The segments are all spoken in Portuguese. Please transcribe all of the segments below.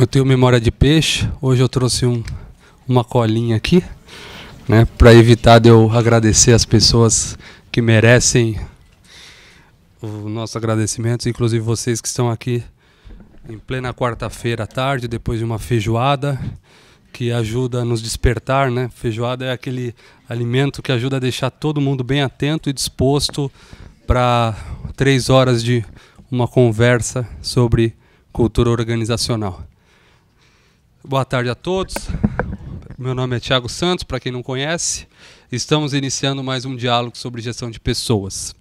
eu tenho memória de peixe. Hoje eu trouxe um, uma colinha aqui, né, para evitar de eu agradecer as pessoas que merecem o nosso agradecimento, inclusive vocês que estão aqui em plena quarta-feira à tarde, depois de uma feijoada que ajuda a nos despertar, né? Feijoada é aquele alimento que ajuda a deixar todo mundo bem atento e disposto para três horas de uma conversa sobre cultura organizacional. Boa tarde a todos. Meu nome é Tiago Santos, para quem não conhece. Estamos iniciando mais um diálogo sobre gestão de pessoas.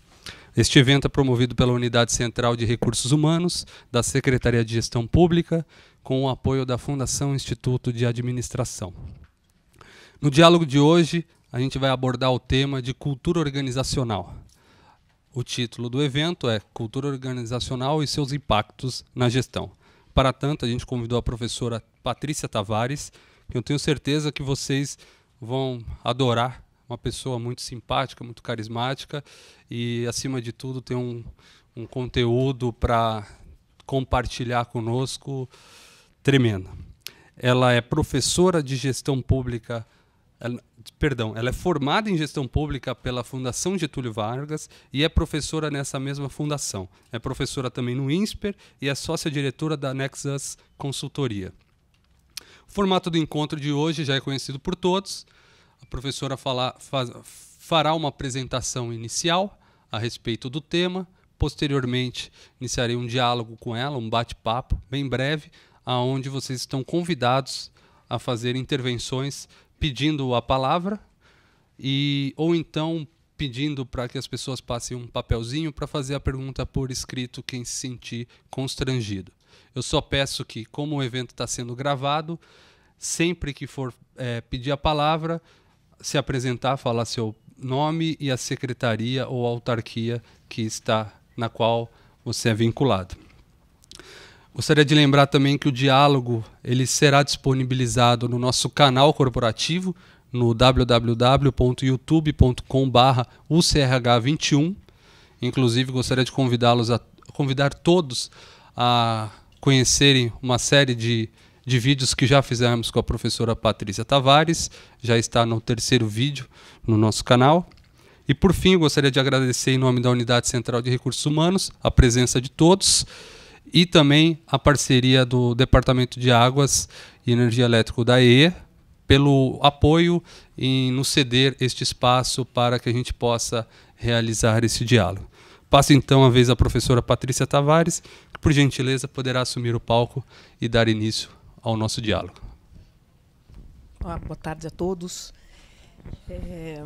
Este evento é promovido pela Unidade Central de Recursos Humanos da Secretaria de Gestão Pública, com o apoio da Fundação Instituto de Administração. No diálogo de hoje, a gente vai abordar o tema de cultura organizacional. O título do evento é Cultura Organizacional e seus impactos na gestão. Para tanto, a gente convidou a professora Patrícia Tavares, que eu tenho certeza que vocês vão adorar. Uma pessoa muito simpática, muito carismática e, acima de tudo, tem um, um conteúdo para compartilhar conosco tremenda. Ela é professora de gestão pública perdão, ela é formada em gestão pública pela Fundação Getúlio Vargas e é professora nessa mesma fundação. É professora também no INSPER e é sócia diretora da Nexus Consultoria. O formato do encontro de hoje já é conhecido por todos. A professora fala, faz, fará uma apresentação inicial a respeito do tema. Posteriormente, iniciarei um diálogo com ela, um bate-papo bem breve, aonde vocês estão convidados a fazer intervenções pedindo a palavra e ou então pedindo para que as pessoas passem um papelzinho para fazer a pergunta por escrito quem se sentir constrangido. Eu só peço que, como o evento está sendo gravado, sempre que for é, pedir a palavra, se apresentar, falar seu nome e a secretaria ou autarquia que está na qual você é vinculado. Gostaria de lembrar também que o diálogo ele será disponibilizado no nosso canal corporativo no www.youtube.com/ucrh21. Inclusive gostaria de convidá-los a convidar todos a conhecerem uma série de, de vídeos que já fizemos com a professora Patrícia Tavares, já está no terceiro vídeo no nosso canal. E por fim, gostaria de agradecer em nome da Unidade Central de Recursos Humanos a presença de todos e também a parceria do Departamento de Águas e Energia Elétrica da EE pelo apoio em nos ceder este espaço para que a gente possa realizar esse diálogo. Passo então a vez à professora Patrícia Tavares, que por gentileza poderá assumir o palco e dar início ao nosso diálogo. Ah, boa tarde a todos. É,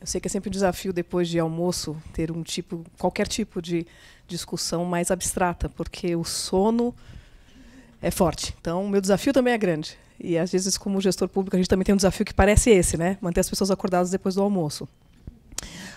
eu sei que é sempre um desafio depois de almoço ter um tipo, qualquer tipo de discussão mais abstrata, porque o sono é forte. Então, o meu desafio também é grande. E às vezes, como gestor público, a gente também tem um desafio que parece esse, né? Manter as pessoas acordadas depois do almoço.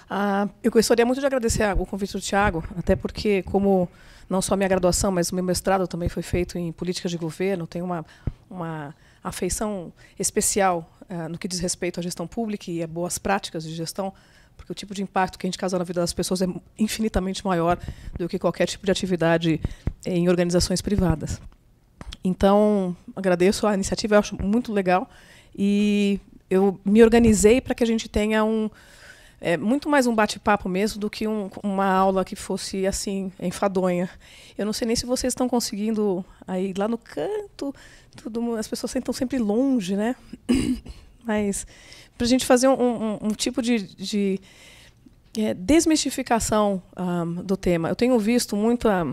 Ah, eu gostaria muito de agradecer o convite do Tiago, até porque, como não só a minha graduação, mas o meu mestrado também foi feito em políticas de governo, tenho uma, uma afeição especial ah, no que diz respeito à gestão pública e a boas práticas de gestão pública porque o tipo de impacto que a gente causa na vida das pessoas é infinitamente maior do que qualquer tipo de atividade em organizações privadas. Então, agradeço a iniciativa, eu acho muito legal e eu me organizei para que a gente tenha um é, muito mais um bate-papo mesmo do que um, uma aula que fosse assim enfadonha. Eu não sei nem se vocês estão conseguindo aí lá no canto, tudo, as pessoas estão sempre longe, né? Mas para a gente fazer um, um, um tipo de, de é, desmistificação um, do tema. Eu tenho visto muita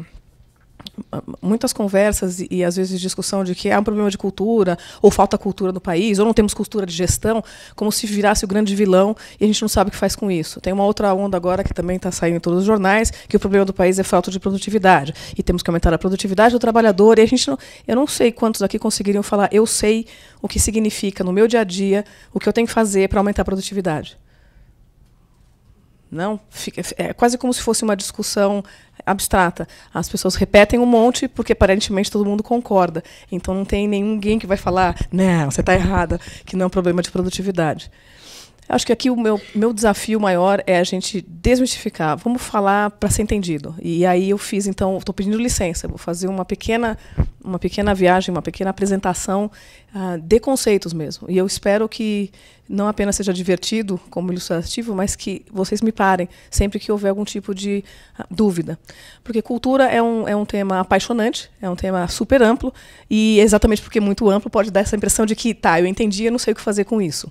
muitas conversas e, e, às vezes discussão de que há é um problema de cultura ou falta cultura no país ou não temos cultura de gestão como se virasse o grande vilão e a gente não sabe o que faz com isso tem uma outra onda agora que também está saindo em todos os jornais que o problema do país é falta de produtividade e temos que aumentar a produtividade do trabalhador e a gente não, eu não sei quantos aqui conseguiriam falar eu sei o que significa no meu dia a dia o que eu tenho que fazer para aumentar a produtividade não, fica, é quase como se fosse uma discussão abstrata. As pessoas repetem um monte porque aparentemente todo mundo concorda. Então não tem ninguém que vai falar, não, você está errada, que não é um problema de produtividade. Acho que aqui o meu, meu desafio maior é a gente desmistificar. Vamos falar para ser entendido. E aí eu fiz, então, estou pedindo licença, vou fazer uma pequena, uma pequena viagem, uma pequena apresentação uh, de conceitos mesmo. E eu espero que não apenas seja divertido como ilustrativo, mas que vocês me parem sempre que houver algum tipo de ah, dúvida. Porque cultura é um, é um tema apaixonante, é um tema super amplo, e exatamente porque é muito amplo pode dar essa impressão de que, tá, eu entendi, eu não sei o que fazer com isso.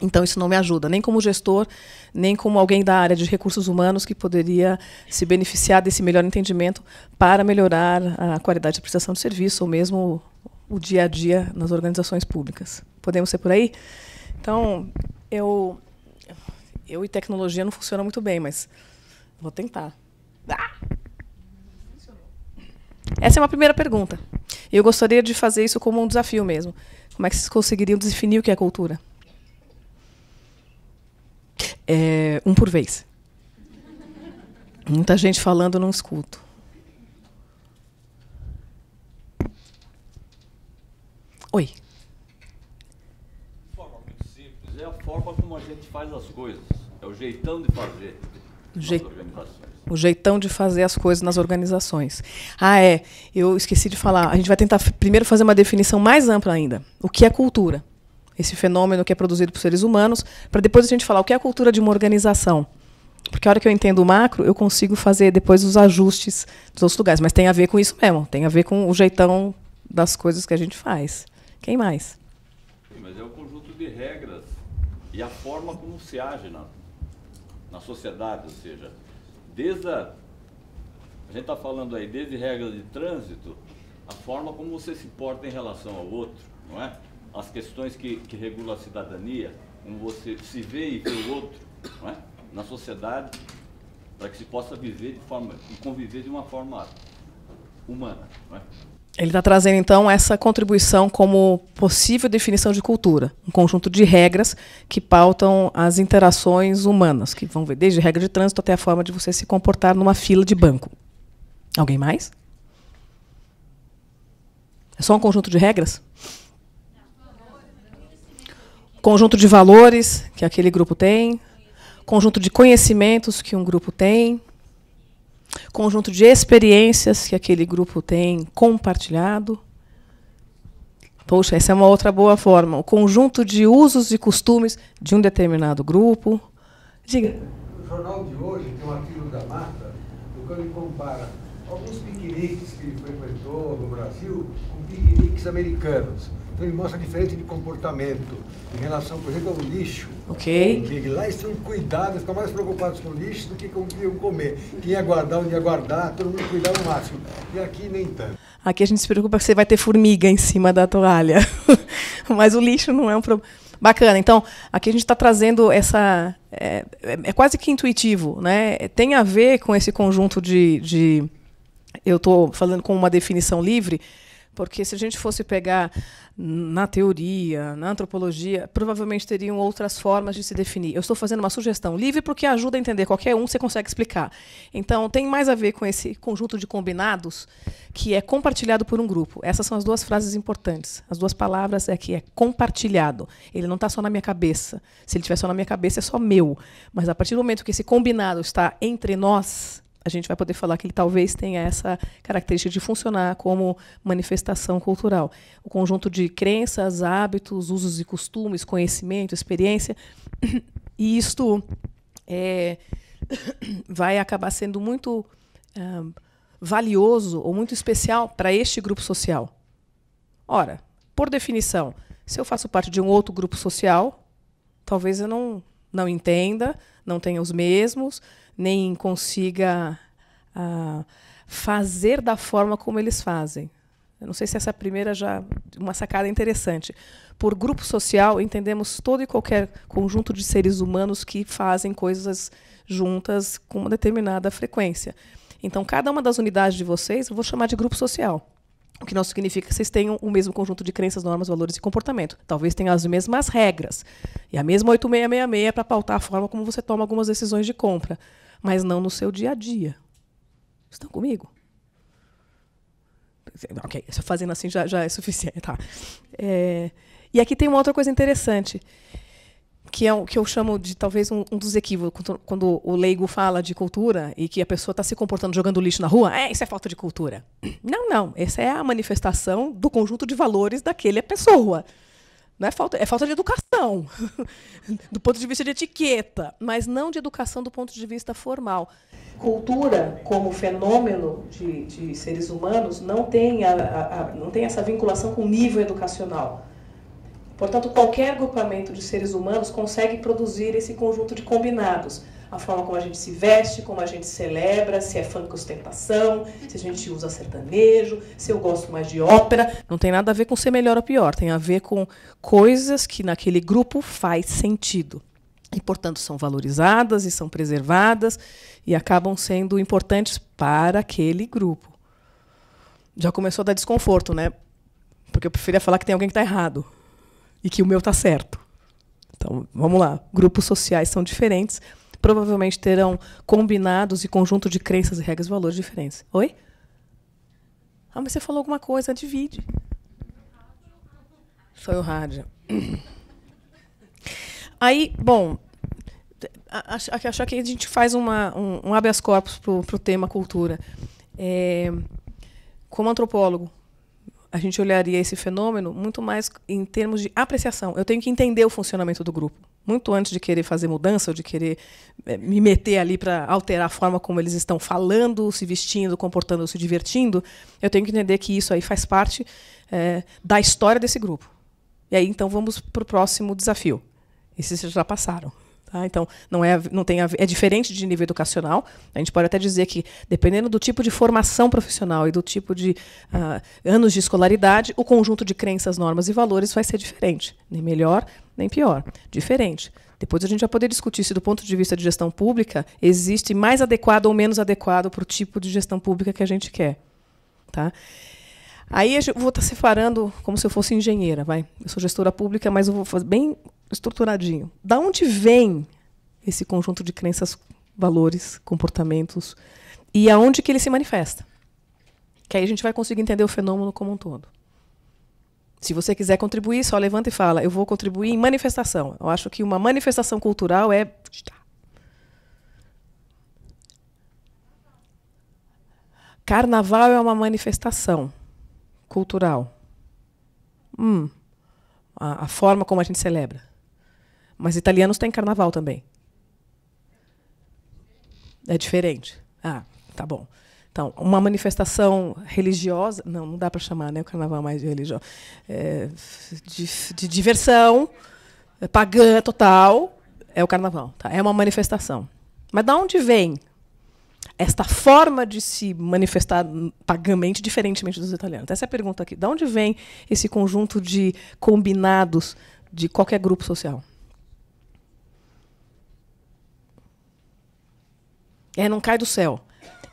Então, isso não me ajuda, nem como gestor, nem como alguém da área de recursos humanos que poderia se beneficiar desse melhor entendimento para melhorar a qualidade de prestação de serviço ou mesmo o dia a dia nas organizações públicas. Podemos ser por aí? Então, eu, eu e tecnologia não funcionam muito bem, mas vou tentar. Ah! Essa é uma primeira pergunta. Eu gostaria de fazer isso como um desafio mesmo. Como é que vocês conseguiriam definir o que é cultura? É, um por vez. Muita gente falando, não escuto. Oi. De forma muito simples, é a forma como a gente faz as coisas. É o jeitão de fazer. O, je... o jeitão de fazer as coisas nas organizações. Ah, é. Eu esqueci de falar. A gente vai tentar primeiro fazer uma definição mais ampla ainda. O que é cultura? esse fenômeno que é produzido por seres humanos, para depois a gente falar o que é a cultura de uma organização. Porque a hora que eu entendo o macro, eu consigo fazer depois os ajustes dos outros lugares. Mas tem a ver com isso mesmo, tem a ver com o jeitão das coisas que a gente faz. Quem mais? Sim, mas é o conjunto de regras e a forma como se age na, na sociedade, ou seja, desde a, a gente está falando aí desde regras de trânsito, a forma como você se porta em relação ao outro, não é? as questões que, que regulam a cidadania, como você se vê e vê o outro é? na sociedade, para que se possa viver de forma e conviver de uma forma humana. É? Ele está trazendo então essa contribuição como possível definição de cultura, um conjunto de regras que pautam as interações humanas, que vão ver desde regra de trânsito até a forma de você se comportar numa fila de banco. Alguém mais? É só um conjunto de regras? conjunto de valores que aquele grupo tem, conjunto de conhecimentos que um grupo tem, conjunto de experiências que aquele grupo tem compartilhado. Poxa, essa é uma outra boa forma. O conjunto de usos e costumes de um determinado grupo. Diga. No jornal de hoje tem um artigo da Marta, no qual ele compara alguns piqueniques que ele frequentou no Brasil com piqueniques americanos. Então ele mostra diferente de comportamento em relação, por exemplo, ao lixo. Ok. Que lá eles cuidados, cuidado, ficam mais preocupados com o lixo do que com o que iam comer. Quem ia guardar, onde ia guardar, todo mundo cuidar o máximo. E aqui nem tanto. Aqui a gente se preocupa que você vai ter formiga em cima da toalha. Mas o lixo não é um problema. Bacana. Então, aqui a gente está trazendo essa. É, é, é, quase que intuitivo, né? Tem a ver com esse conjunto de. de eu estou falando com uma definição livre, porque se a gente fosse pegar na teoria, na antropologia, provavelmente teriam outras formas de se definir. Eu estou fazendo uma sugestão livre porque ajuda a entender qualquer um, você consegue explicar. Então, tem mais a ver com esse conjunto de combinados que é compartilhado por um grupo. Essas são as duas frases importantes. As duas palavras é que é compartilhado. Ele não está só na minha cabeça. Se ele estiver só na minha cabeça, é só meu. Mas a partir do momento que esse combinado está entre nós, a gente vai poder falar que ele talvez tenha essa característica de funcionar como manifestação cultural. O conjunto de crenças, hábitos, usos e costumes, conhecimento, experiência, e isto é, vai acabar sendo muito ah, valioso ou muito especial para este grupo social. Ora, por definição, se eu faço parte de um outro grupo social, talvez eu não não entenda, não tenha os mesmos, nem consiga ah, fazer da forma como eles fazem. Eu não sei se essa primeira já uma sacada interessante. Por grupo social entendemos todo e qualquer conjunto de seres humanos que fazem coisas juntas com uma determinada frequência. Então cada uma das unidades de vocês eu vou chamar de grupo social. O que não significa que vocês tenham o mesmo conjunto de crenças, normas, valores e comportamento. Talvez tenham as mesmas regras. E a mesma 8666 para pautar a forma como você toma algumas decisões de compra, mas não no seu dia a dia. Estão comigo? Ok, só fazendo assim já, já é suficiente. Tá. É, e aqui tem uma outra coisa interessante que é o que eu chamo de talvez um, um dos equívocos, quando o leigo fala de cultura e que a pessoa está se comportando jogando lixo na rua, é, isso é falta de cultura. Não, não, essa é a manifestação do conjunto de valores daquela pessoa. Não é falta, é falta de educação, do ponto de vista de etiqueta, mas não de educação do ponto de vista formal. Cultura, como fenômeno de, de seres humanos, não tem, a, a, a, não tem essa vinculação com o nível educacional Portanto, qualquer agrupamento de seres humanos consegue produzir esse conjunto de combinados. A forma como a gente se veste, como a gente celebra, se é funk ostentação, se a gente usa sertanejo, se eu gosto mais de ópera. Não tem nada a ver com ser melhor ou pior, tem a ver com coisas que naquele grupo faz sentido e, portanto, são valorizadas e são preservadas e acabam sendo importantes para aquele grupo. Já começou a dar desconforto, né? Porque eu preferia falar que tem alguém que está errado e que o meu está certo. Então, vamos lá. Grupos sociais são diferentes, provavelmente terão combinados e conjunto de crenças, regras e valores diferentes. Oi? Ah, mas você falou alguma coisa, divide. Foi o rádio. Aí, bom, acho que a gente faz uma, um, um habeas corpus para o tema cultura. É, como antropólogo, a gente olharia esse fenômeno muito mais em termos de apreciação. Eu tenho que entender o funcionamento do grupo, muito antes de querer fazer mudança ou de querer eh, me meter ali para alterar a forma como eles estão falando, se vestindo, comportando, se divertindo. Eu tenho que entender que isso aí faz parte é, da história desse grupo. E aí então vamos para o próximo desafio. Esses já passaram. Tá? Então, não é, não tem é diferente de nível educacional. A gente pode até dizer que, dependendo do tipo de formação profissional e do tipo de uh, anos de escolaridade, o conjunto de crenças, normas e valores vai ser diferente. Nem melhor, nem pior. Diferente. Depois a gente vai poder discutir se, do ponto de vista de gestão pública, existe mais adequado ou menos adequado para o tipo de gestão pública que a gente quer. Tá? Aí eu vou estar separando como se eu fosse engenheira, vai. Eu sou gestora pública, mas eu vou bem estruturadinho. Da onde vem esse conjunto de crenças, valores, comportamentos e aonde que ele se manifesta? Que aí a gente vai conseguir entender o fenômeno como um todo. Se você quiser contribuir, só levanta e fala: eu vou contribuir em manifestação. Eu acho que uma manifestação cultural é Carnaval é uma manifestação cultural. Hum. A, a, forma como a gente celebra. Mas italianos têm carnaval também. É diferente. Ah, tá bom. Então, uma manifestação religiosa, não, não dá para chamar né, o carnaval mais de religião, é, de, de, diversão, é pagã total, é o carnaval. Tá? É uma manifestação. Mas de onde vem esta forma de se manifestar pagamente, diferentemente dos italianos? Essa é a pergunta aqui. De onde vem esse conjunto de combinados de qualquer grupo social? É, não cai do céu.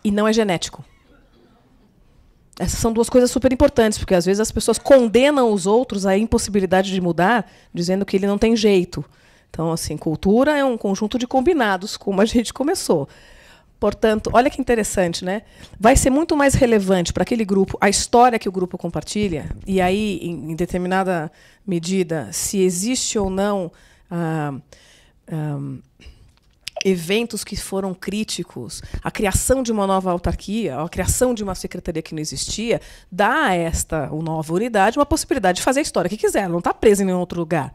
E não é genético. Essas são duas coisas super importantes, porque às vezes as pessoas condenam os outros à impossibilidade de mudar, dizendo que ele não tem jeito. Então, assim, cultura é um conjunto de combinados, como a gente começou. Portanto, olha que interessante, né? Vai ser muito mais relevante para aquele grupo a história que o grupo compartilha, e aí, em, em determinada medida, se existe ou não. Ah, ah eventos que foram críticos, a criação de uma nova autarquia, a criação de uma secretaria que não existia, dá a esta nova unidade uma possibilidade de fazer a história que quiser, ela não está presa em nenhum outro lugar.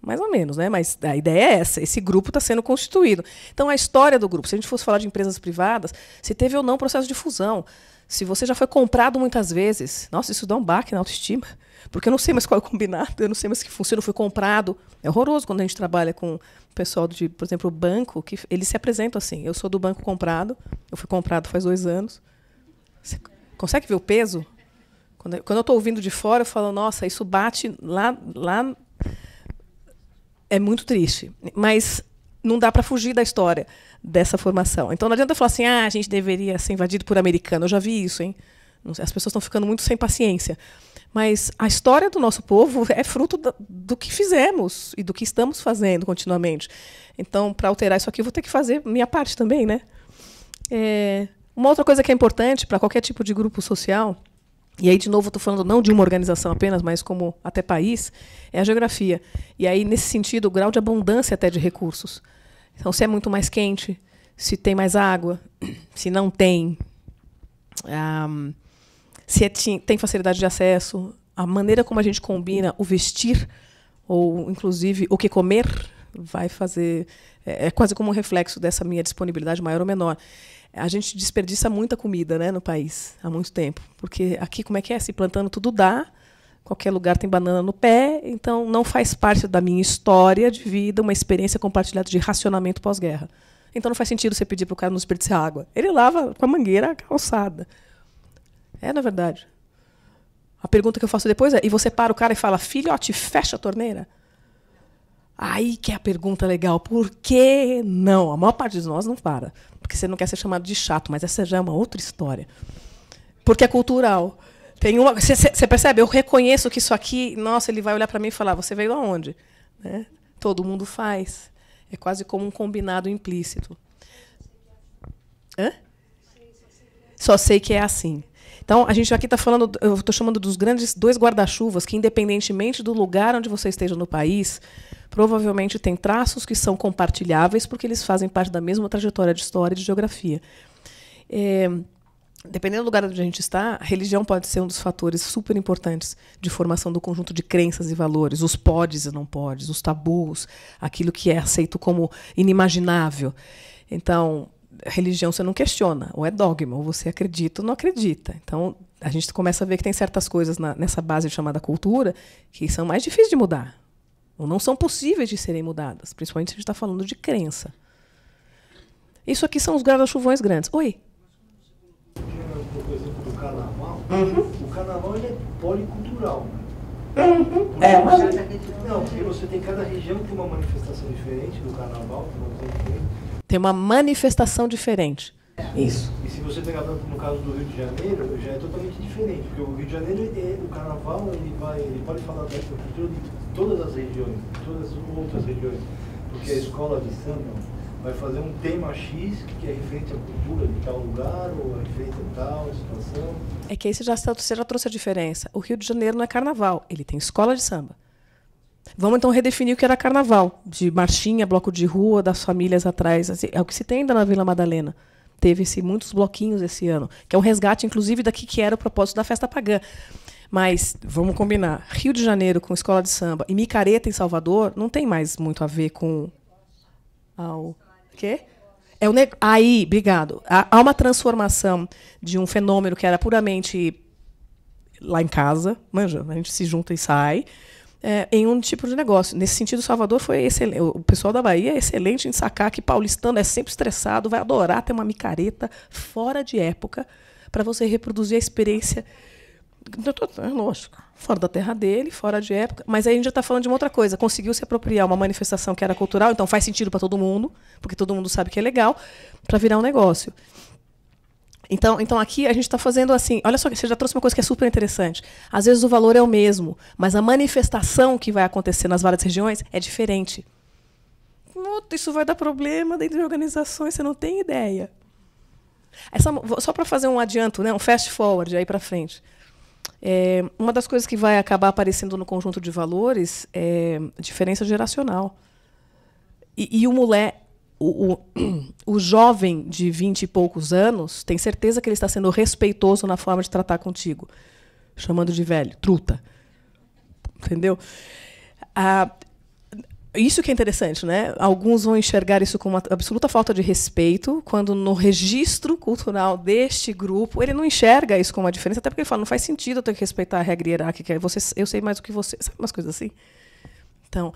Mais ou menos, né? Mas a ideia é essa. Esse grupo está sendo constituído. Então, a história do grupo, se a gente fosse falar de empresas privadas, se teve ou não processo de fusão, se você já foi comprado muitas vezes, nossa, isso dá um baque na autoestima. Porque eu não sei mais qual é o combinado, eu não sei mais que funciona, foi comprado. É horroroso quando a gente trabalha com o pessoal de, por exemplo, o banco, que eles se apresentam assim. Eu sou do banco comprado, eu fui comprado faz dois anos. Você consegue ver o peso? Quando, quando eu estou ouvindo de fora, eu falo, nossa, isso bate lá, lá. É muito triste. Mas não dá para fugir da história dessa formação. Então não adianta falar assim, ah, a gente deveria ser invadido por americano. Eu já vi isso, hein? As pessoas estão ficando muito sem paciência. Mas a história do nosso povo é fruto do que fizemos e do que estamos fazendo continuamente. Então, para alterar isso aqui, eu vou ter que fazer minha parte também, né? É, uma outra coisa que é importante para qualquer tipo de grupo social, e aí, de novo, estou falando não de uma organização apenas, mas como até país, é a geografia. E aí, nesse sentido, o grau de abundância até de recursos. Então, se é muito mais quente, se tem mais água, se não tem. Um, ah, se é, tem facilidade de acesso, a maneira como a gente combina o vestir, ou inclusive o que comer, vai fazer. É, é quase como um reflexo dessa minha disponibilidade maior ou menor. A gente desperdiça muita comida né, no país há muito tempo. Porque aqui, como é que é? Se plantando tudo dá, qualquer lugar tem banana no pé, então não faz parte da minha história de vida uma experiência compartilhada de racionamento pós-guerra. Então não faz sentido você pedir para o cara não desperdiçar água. Ele lava com a mangueira a calçada. É, na verdade. A pergunta que eu faço depois é: e você para o cara e fala, filhote, fecha a torneira? Aí que é a pergunta legal. Por que não? A maior parte de nós não para. Porque você não quer ser chamado de chato, mas essa já é uma outra história. Porque é cultural. Tem uma. Você percebe? Eu reconheço que isso aqui, nossa, ele vai olhar para mim e falar, você veio aonde? Né? Todo mundo faz. É quase como um combinado implícito. Hã? Só sei que é assim. Então, a gente aqui está falando, eu estou chamando dos grandes dois guarda-chuvas que, independentemente do lugar onde você esteja no país, provavelmente tem traços que são compartilháveis porque eles fazem parte da mesma trajetória de história e de geografia. É, dependendo do lugar onde a gente está, a religião pode ser um dos fatores super importantes de formação do conjunto de crenças e valores, os podes e não podes, os tabus, aquilo que é aceito como inimaginável. Então, religião você não questiona, ou é dogma, ou você acredita ou não acredita. Então, a gente começa a ver que tem certas coisas na, nessa base chamada cultura que são mais difíceis de mudar, ou não são possíveis de serem mudadas, principalmente se a gente está falando de crença. Isso aqui são os guarda-chuvões grandes. Oi? Por exemplo, do carnaval, uhum. o carnaval ele é policultural. Né? Uhum. É, mas... Não, porque você tem cada região tem uma manifestação diferente do carnaval, tem uma tem uma manifestação diferente. Isso. E se você pegar no caso do Rio de Janeiro, já é totalmente diferente, porque o Rio de Janeiro, o carnaval, ele, vai, ele pode falar da cultura de todas as regiões, de todas as outras regiões, porque a escola de samba vai fazer um tema X que é referente à cultura de tal lugar ou é referente a tal situação. É que aí você já, você já trouxe a diferença. O Rio de Janeiro não é carnaval, ele tem escola de samba. Vamos então redefinir o que era carnaval, de marchinha, bloco de rua, das famílias atrás. Assim, é o que se tem ainda na Vila Madalena. Teve -se assim, muitos bloquinhos esse ano, que é um resgate, inclusive, daqui que era o propósito da festa pagã. Mas, vamos combinar, Rio de Janeiro com escola de samba e micareta em Salvador não tem mais muito a ver com. Ao... Quê? É o ne... Aí, obrigado. Há uma transformação de um fenômeno que era puramente lá em casa, manja, a gente se junta e sai, é, em um tipo de negócio. Nesse sentido, Salvador foi excelente. O pessoal da Bahia é excelente em sacar que paulistano é sempre estressado, vai adorar ter uma micareta fora de época para você reproduzir a experiência. É lógico, fora da terra dele, fora de época. Mas aí a gente já está falando de uma outra coisa. Conseguiu se apropriar uma manifestação que era cultural, então faz sentido para todo mundo, porque todo mundo sabe que é legal, para virar um negócio. Então, então aqui a gente está fazendo assim. Olha só, você já trouxe uma coisa que é super interessante. Às vezes o valor é o mesmo, mas a manifestação que vai acontecer nas várias regiões é diferente. Isso vai dar problema dentro de organizações, você não tem ideia. Essa, só para fazer um adianto, né, um fast forward aí para frente. É, uma das coisas que vai acabar aparecendo no conjunto de valores é diferença geracional. E, e o mulher o, o, jovem de vinte e poucos anos tem certeza que ele está sendo respeitoso na forma de tratar contigo, chamando de velho, truta. Entendeu? Ah, isso que é interessante, né? Alguns vão enxergar isso como uma absoluta falta de respeito, quando no registro cultural deste grupo ele não enxerga isso como uma diferença, até porque ele fala: não faz sentido eu ter que respeitar a regra hierárquica, você, eu sei mais do que você. Sabe umas coisas assim? Então,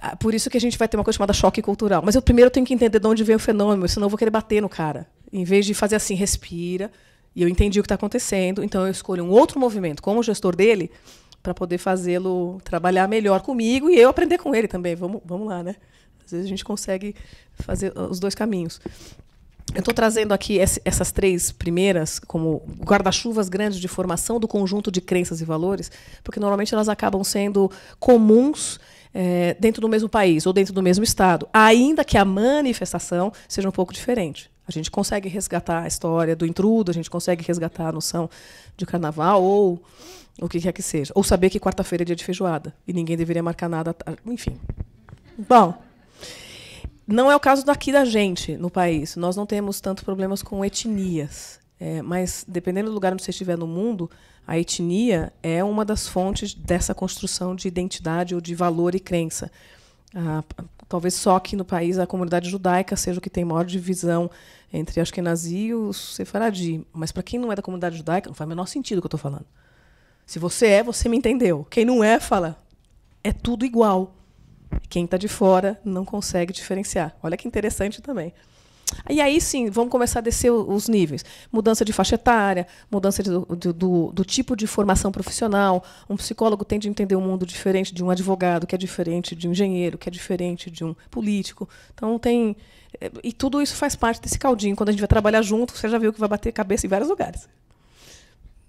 ah, por isso que a gente vai ter uma coisa chamada choque cultural. Mas eu primeiro tenho que entender de onde vem o fenômeno, senão eu vou querer bater no cara. Em vez de fazer assim, respira, e eu entendi o que está acontecendo, então eu escolho um outro movimento como gestor dele para poder fazê-lo trabalhar melhor comigo e eu aprender com ele também. Vamos, vamos lá, né? Às vezes a gente consegue fazer ah, os dois caminhos. Eu estou trazendo aqui essas três primeiras como guarda-chuvas grandes de formação do conjunto de crenças e valores, porque normalmente elas acabam sendo comuns é, dentro do mesmo país ou dentro do mesmo estado, ainda que a manifestação seja um pouco diferente. A gente consegue resgatar a história do intrudo, a gente consegue resgatar a noção de carnaval ou o que quer que seja. Ou saber que quarta-feira é dia de feijoada e ninguém deveria marcar nada. Enfim. Bom, não é o caso daqui da gente no país. Nós não temos tantos problemas com etnias. É, mas, dependendo do lugar onde você estiver no mundo, a etnia é uma das fontes dessa construção de identidade ou de valor e crença. Ah, talvez só que no país a comunidade judaica seja o que tem maior divisão entre Ashkenazi e o Sefaradi. Mas, para quem não é da comunidade judaica, não faz o menor sentido o que eu estou falando. Se você é, você me entendeu. Quem não é, fala. É tudo igual. Quem está de fora não consegue diferenciar. Olha que interessante também. E aí sim, vamos começar a descer os níveis. Mudança de faixa etária, mudança de, do, do, do, tipo de formação profissional. Um psicólogo tem de entender um mundo diferente de um advogado, que é diferente de um engenheiro, que é diferente de um político. Então tem. Eh, e tudo isso faz parte desse caldinho. Quando a gente vai trabalhar junto, você já viu que vai bater cabeça em vários lugares.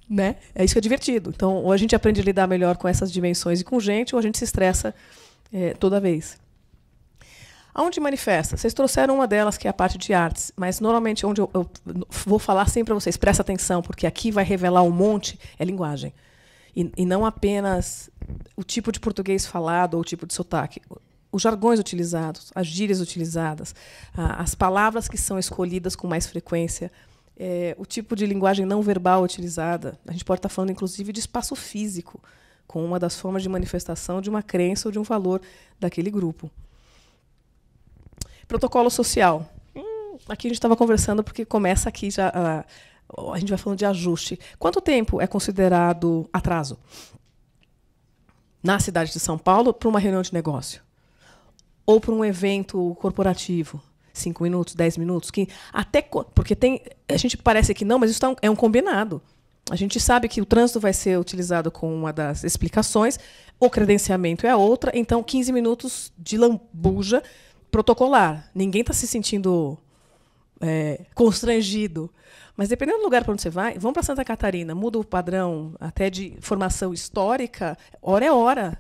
Né? É isso que é divertido. Então, ou a gente aprende a lidar melhor com essas dimensões e com gente, ou a gente se estressa é, toda vez. Aonde manifesta? Vocês trouxeram uma delas, que é a parte de artes, mas normalmente onde eu, eu vou falar sempre para vocês, presta atenção, porque aqui vai revelar um monte, é linguagem. E, e, não apenas o tipo de português falado ou o tipo de sotaque. Os jargões utilizados, as gírias utilizadas, as palavras que são escolhidas com mais frequência, é, o tipo de linguagem não verbal utilizada. A gente pode estar tá falando, inclusive, de espaço físico, com uma das formas de manifestação de uma crença ou de um valor daquele grupo. Protocolo social. Hum, aqui a gente estava conversando porque começa aqui já. A, ah, a gente vai falando de ajuste. Quanto tempo é considerado atraso? Na cidade de São Paulo, para uma reunião de negócio? Ou para um evento corporativo? Cinco minutos, dez minutos, que até porque tem a gente parece que não, mas isso tá um, é um combinado. A gente sabe que o trânsito vai ser utilizado como uma das explicações, o credenciamento é a outra, então 15 minutos de lambuja protocolar. Ninguém está se sentindo é, constrangido. Mas dependendo do lugar para onde você vai, vamos para Santa Catarina, muda o padrão até de formação histórica, hora é hora.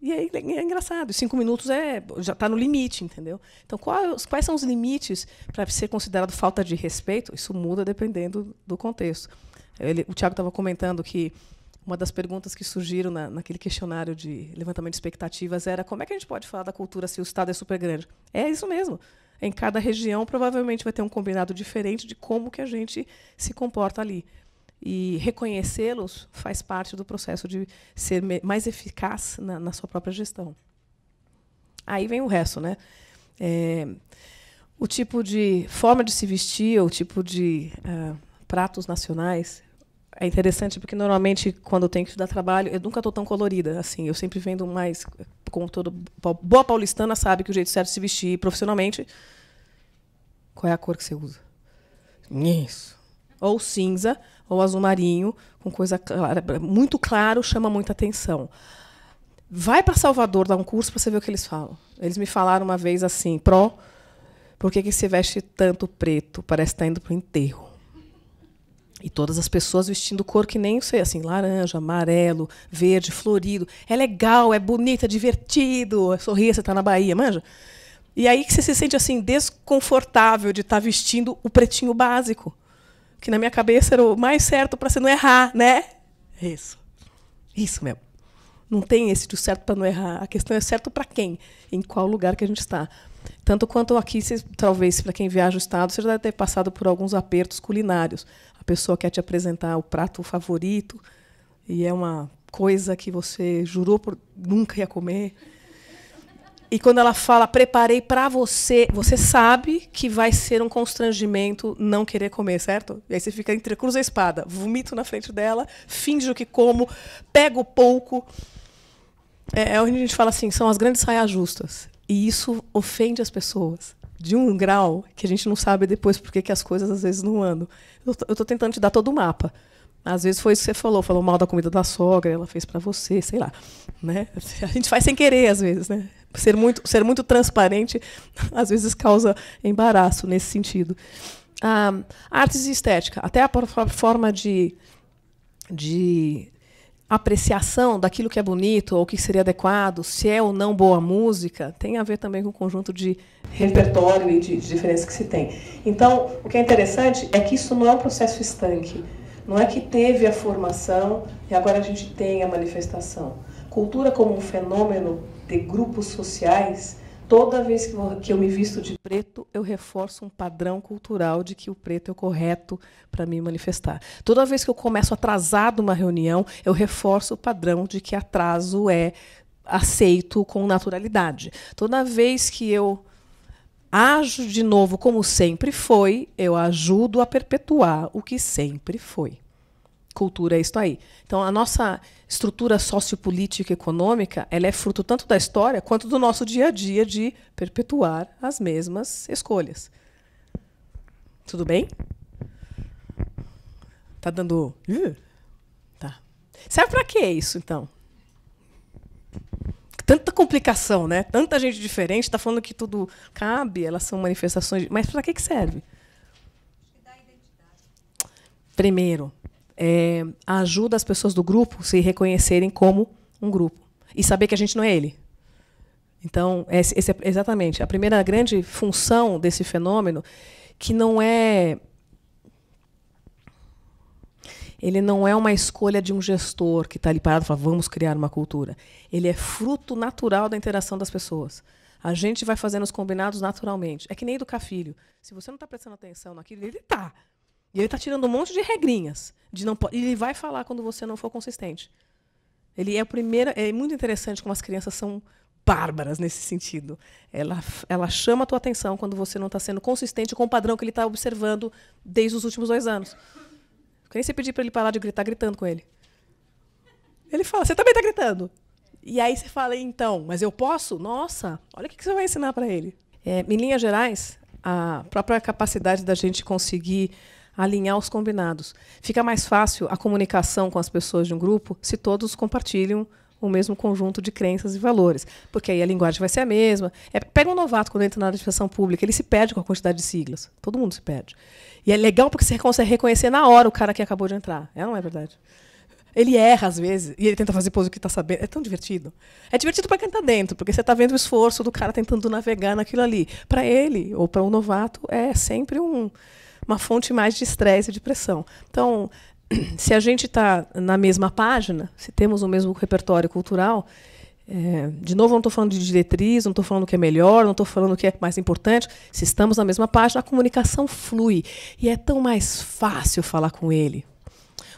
E aí é, é engraçado, cinco minutos é já está no limite, entendeu? Então quais, quais são os limites para ser considerado falta de respeito? Isso muda dependendo do contexto. Ele, o Tiago estava comentando que uma das perguntas que surgiram na, naquele questionário de levantamento de expectativas era como é que a gente pode falar da cultura se o Estado é super grande? É isso mesmo. Em cada região, provavelmente, vai ter um combinado diferente de como que a gente se comporta ali. E reconhecê-los faz parte do processo de ser mais eficaz na, na sua própria gestão. Aí vem o resto, né? É, o tipo de forma de se vestir, o tipo de uh, pratos nacionais, é interessante porque normalmente quando eu tenho que estudar trabalho, eu nunca estou tão colorida assim. Eu sempre vendo mais com todo boa paulistana sabe que o jeito certo de se vestir profissionalmente qual é a cor que você usa? Isso. Ou cinza, ou azul marinho, com coisa clara, muito claro, chama muita atenção. Vai para Salvador dar um curso para você ver o que eles falam. Eles me falaram uma vez assim, pró, por que, que se veste tanto preto? Parece que está indo para o enterro. E todas as pessoas vestindo cor que nem sei, assim, laranja, amarelo, verde, florido. É legal, é bonito, é divertido. Sorria, você está na Bahia, manja? E aí que você se sente assim desconfortável de estar tá vestindo o pretinho básico, que na minha cabeça era o mais certo para você não errar, né? Isso. Isso mesmo. Não tem esse de certo para não errar. A questão é certo para quem, em qual lugar que a gente está. Tanto quanto aqui, cês, talvez para quem viaja o estado, você já deve ter passado por alguns apertos culinários pessoa quer te apresentar o prato favorito e é uma coisa que você jurou por nunca ia comer. E quando ela fala, preparei para você, você sabe que vai ser um constrangimento não querer comer, certo? E aí você fica entre cruz e espada, vomito na frente dela, finge o que como, pego pouco. É, é onde a gente fala assim, são as grandes saias justas. E isso ofende as pessoas de um grau que a gente não sabe depois porque que as coisas às vezes não andam. Eu estou tentando te dar todo o mapa. Às vezes foi isso que você falou, falou mal da comida da sogra, ela fez para você, sei lá, né? A gente faz sem querer às vezes, né? Ser muito, ser muito transparente às vezes causa embaraço nesse sentido. Ah, artes e estética, até a forma de de apreciação daquilo que é bonito ou que seria adequado, se é ou não boa música, tem a ver também com o conjunto de repertório e de, de diferença que se tem. Então, o que é interessante é que isso não é um processo estanque. Não é que teve a formação e agora a gente tem a manifestação. Cultura como um fenômeno de grupos sociais Toda vez que eu me visto de preto, eu reforço um padrão cultural de que o preto é o correto para me manifestar. Toda vez que eu começo atrasado uma reunião, eu reforço o padrão de que atraso é aceito com naturalidade. Toda vez que eu ajo de novo como sempre foi, eu ajudo a perpetuar o que sempre foi cultura, é isso aí. Então, a nossa estrutura sociopolítica e econômica ela é fruto tanto da história quanto do nosso dia a dia de perpetuar as mesmas escolhas. Tudo bem? Tá dando. tá. Serve para que isso, então? Tanta complicação, né? Tanta gente diferente está falando que tudo cabe, elas são manifestações. De... Mas para que, que serve? Primeiro, é, ajuda as pessoas do grupo se reconhecerem como um grupo e saber que a gente não é ele. Então, esse, esse é exatamente a primeira grande função desse fenômeno, que não é. Ele não é uma escolha de um gestor que está ali parado e fala, vamos criar uma cultura. Ele é fruto natural da interação das pessoas. A gente vai fazendo os combinados naturalmente. É que nem educar filho. Se você não está prestando atenção naquilo, ele está. E ele está tirando um monte de regrinhas. De não ele vai falar quando você não for consistente. Ele é a primeira. É muito interessante como as crianças são bárbaras nesse sentido. Ela, ela chama a tua atenção quando você não está sendo consistente com o padrão que ele está observando desde os últimos dois anos. Eu nem você pedir para ele parar de gritar tá gritando com ele. Ele fala: Você também está gritando. E aí você fala: Então, mas eu posso? Nossa, olha o que você vai ensinar para ele. É, em linhas gerais, a própria capacidade da gente conseguir alinhar os combinados. Fica mais fácil a comunicação com as pessoas de um grupo se todos compartilham o mesmo conjunto de crenças e valores, porque aí a linguagem vai ser a mesma. É, pega um novato quando entra na administração pública, ele se perde com a quantidade de siglas. Todo mundo se perde. E é legal porque você consegue reconhecer na hora o cara que acabou de entrar. É, não é verdade? Ele erra às vezes e ele tenta fazer pose que está sabendo. É tão divertido. É divertido para quem está dentro, porque você está vendo o esforço do cara tentando navegar naquilo ali. Para ele ou para um novato é sempre um uma fonte mais de estresse e de pressão. Então, se a gente está na mesma página, se temos o mesmo repertório cultural, é, de novo, não estou falando de diretriz, não estou falando o que é melhor, não estou falando o que é mais importante. Se estamos na mesma página, a comunicação flui. E é tão mais fácil falar com ele.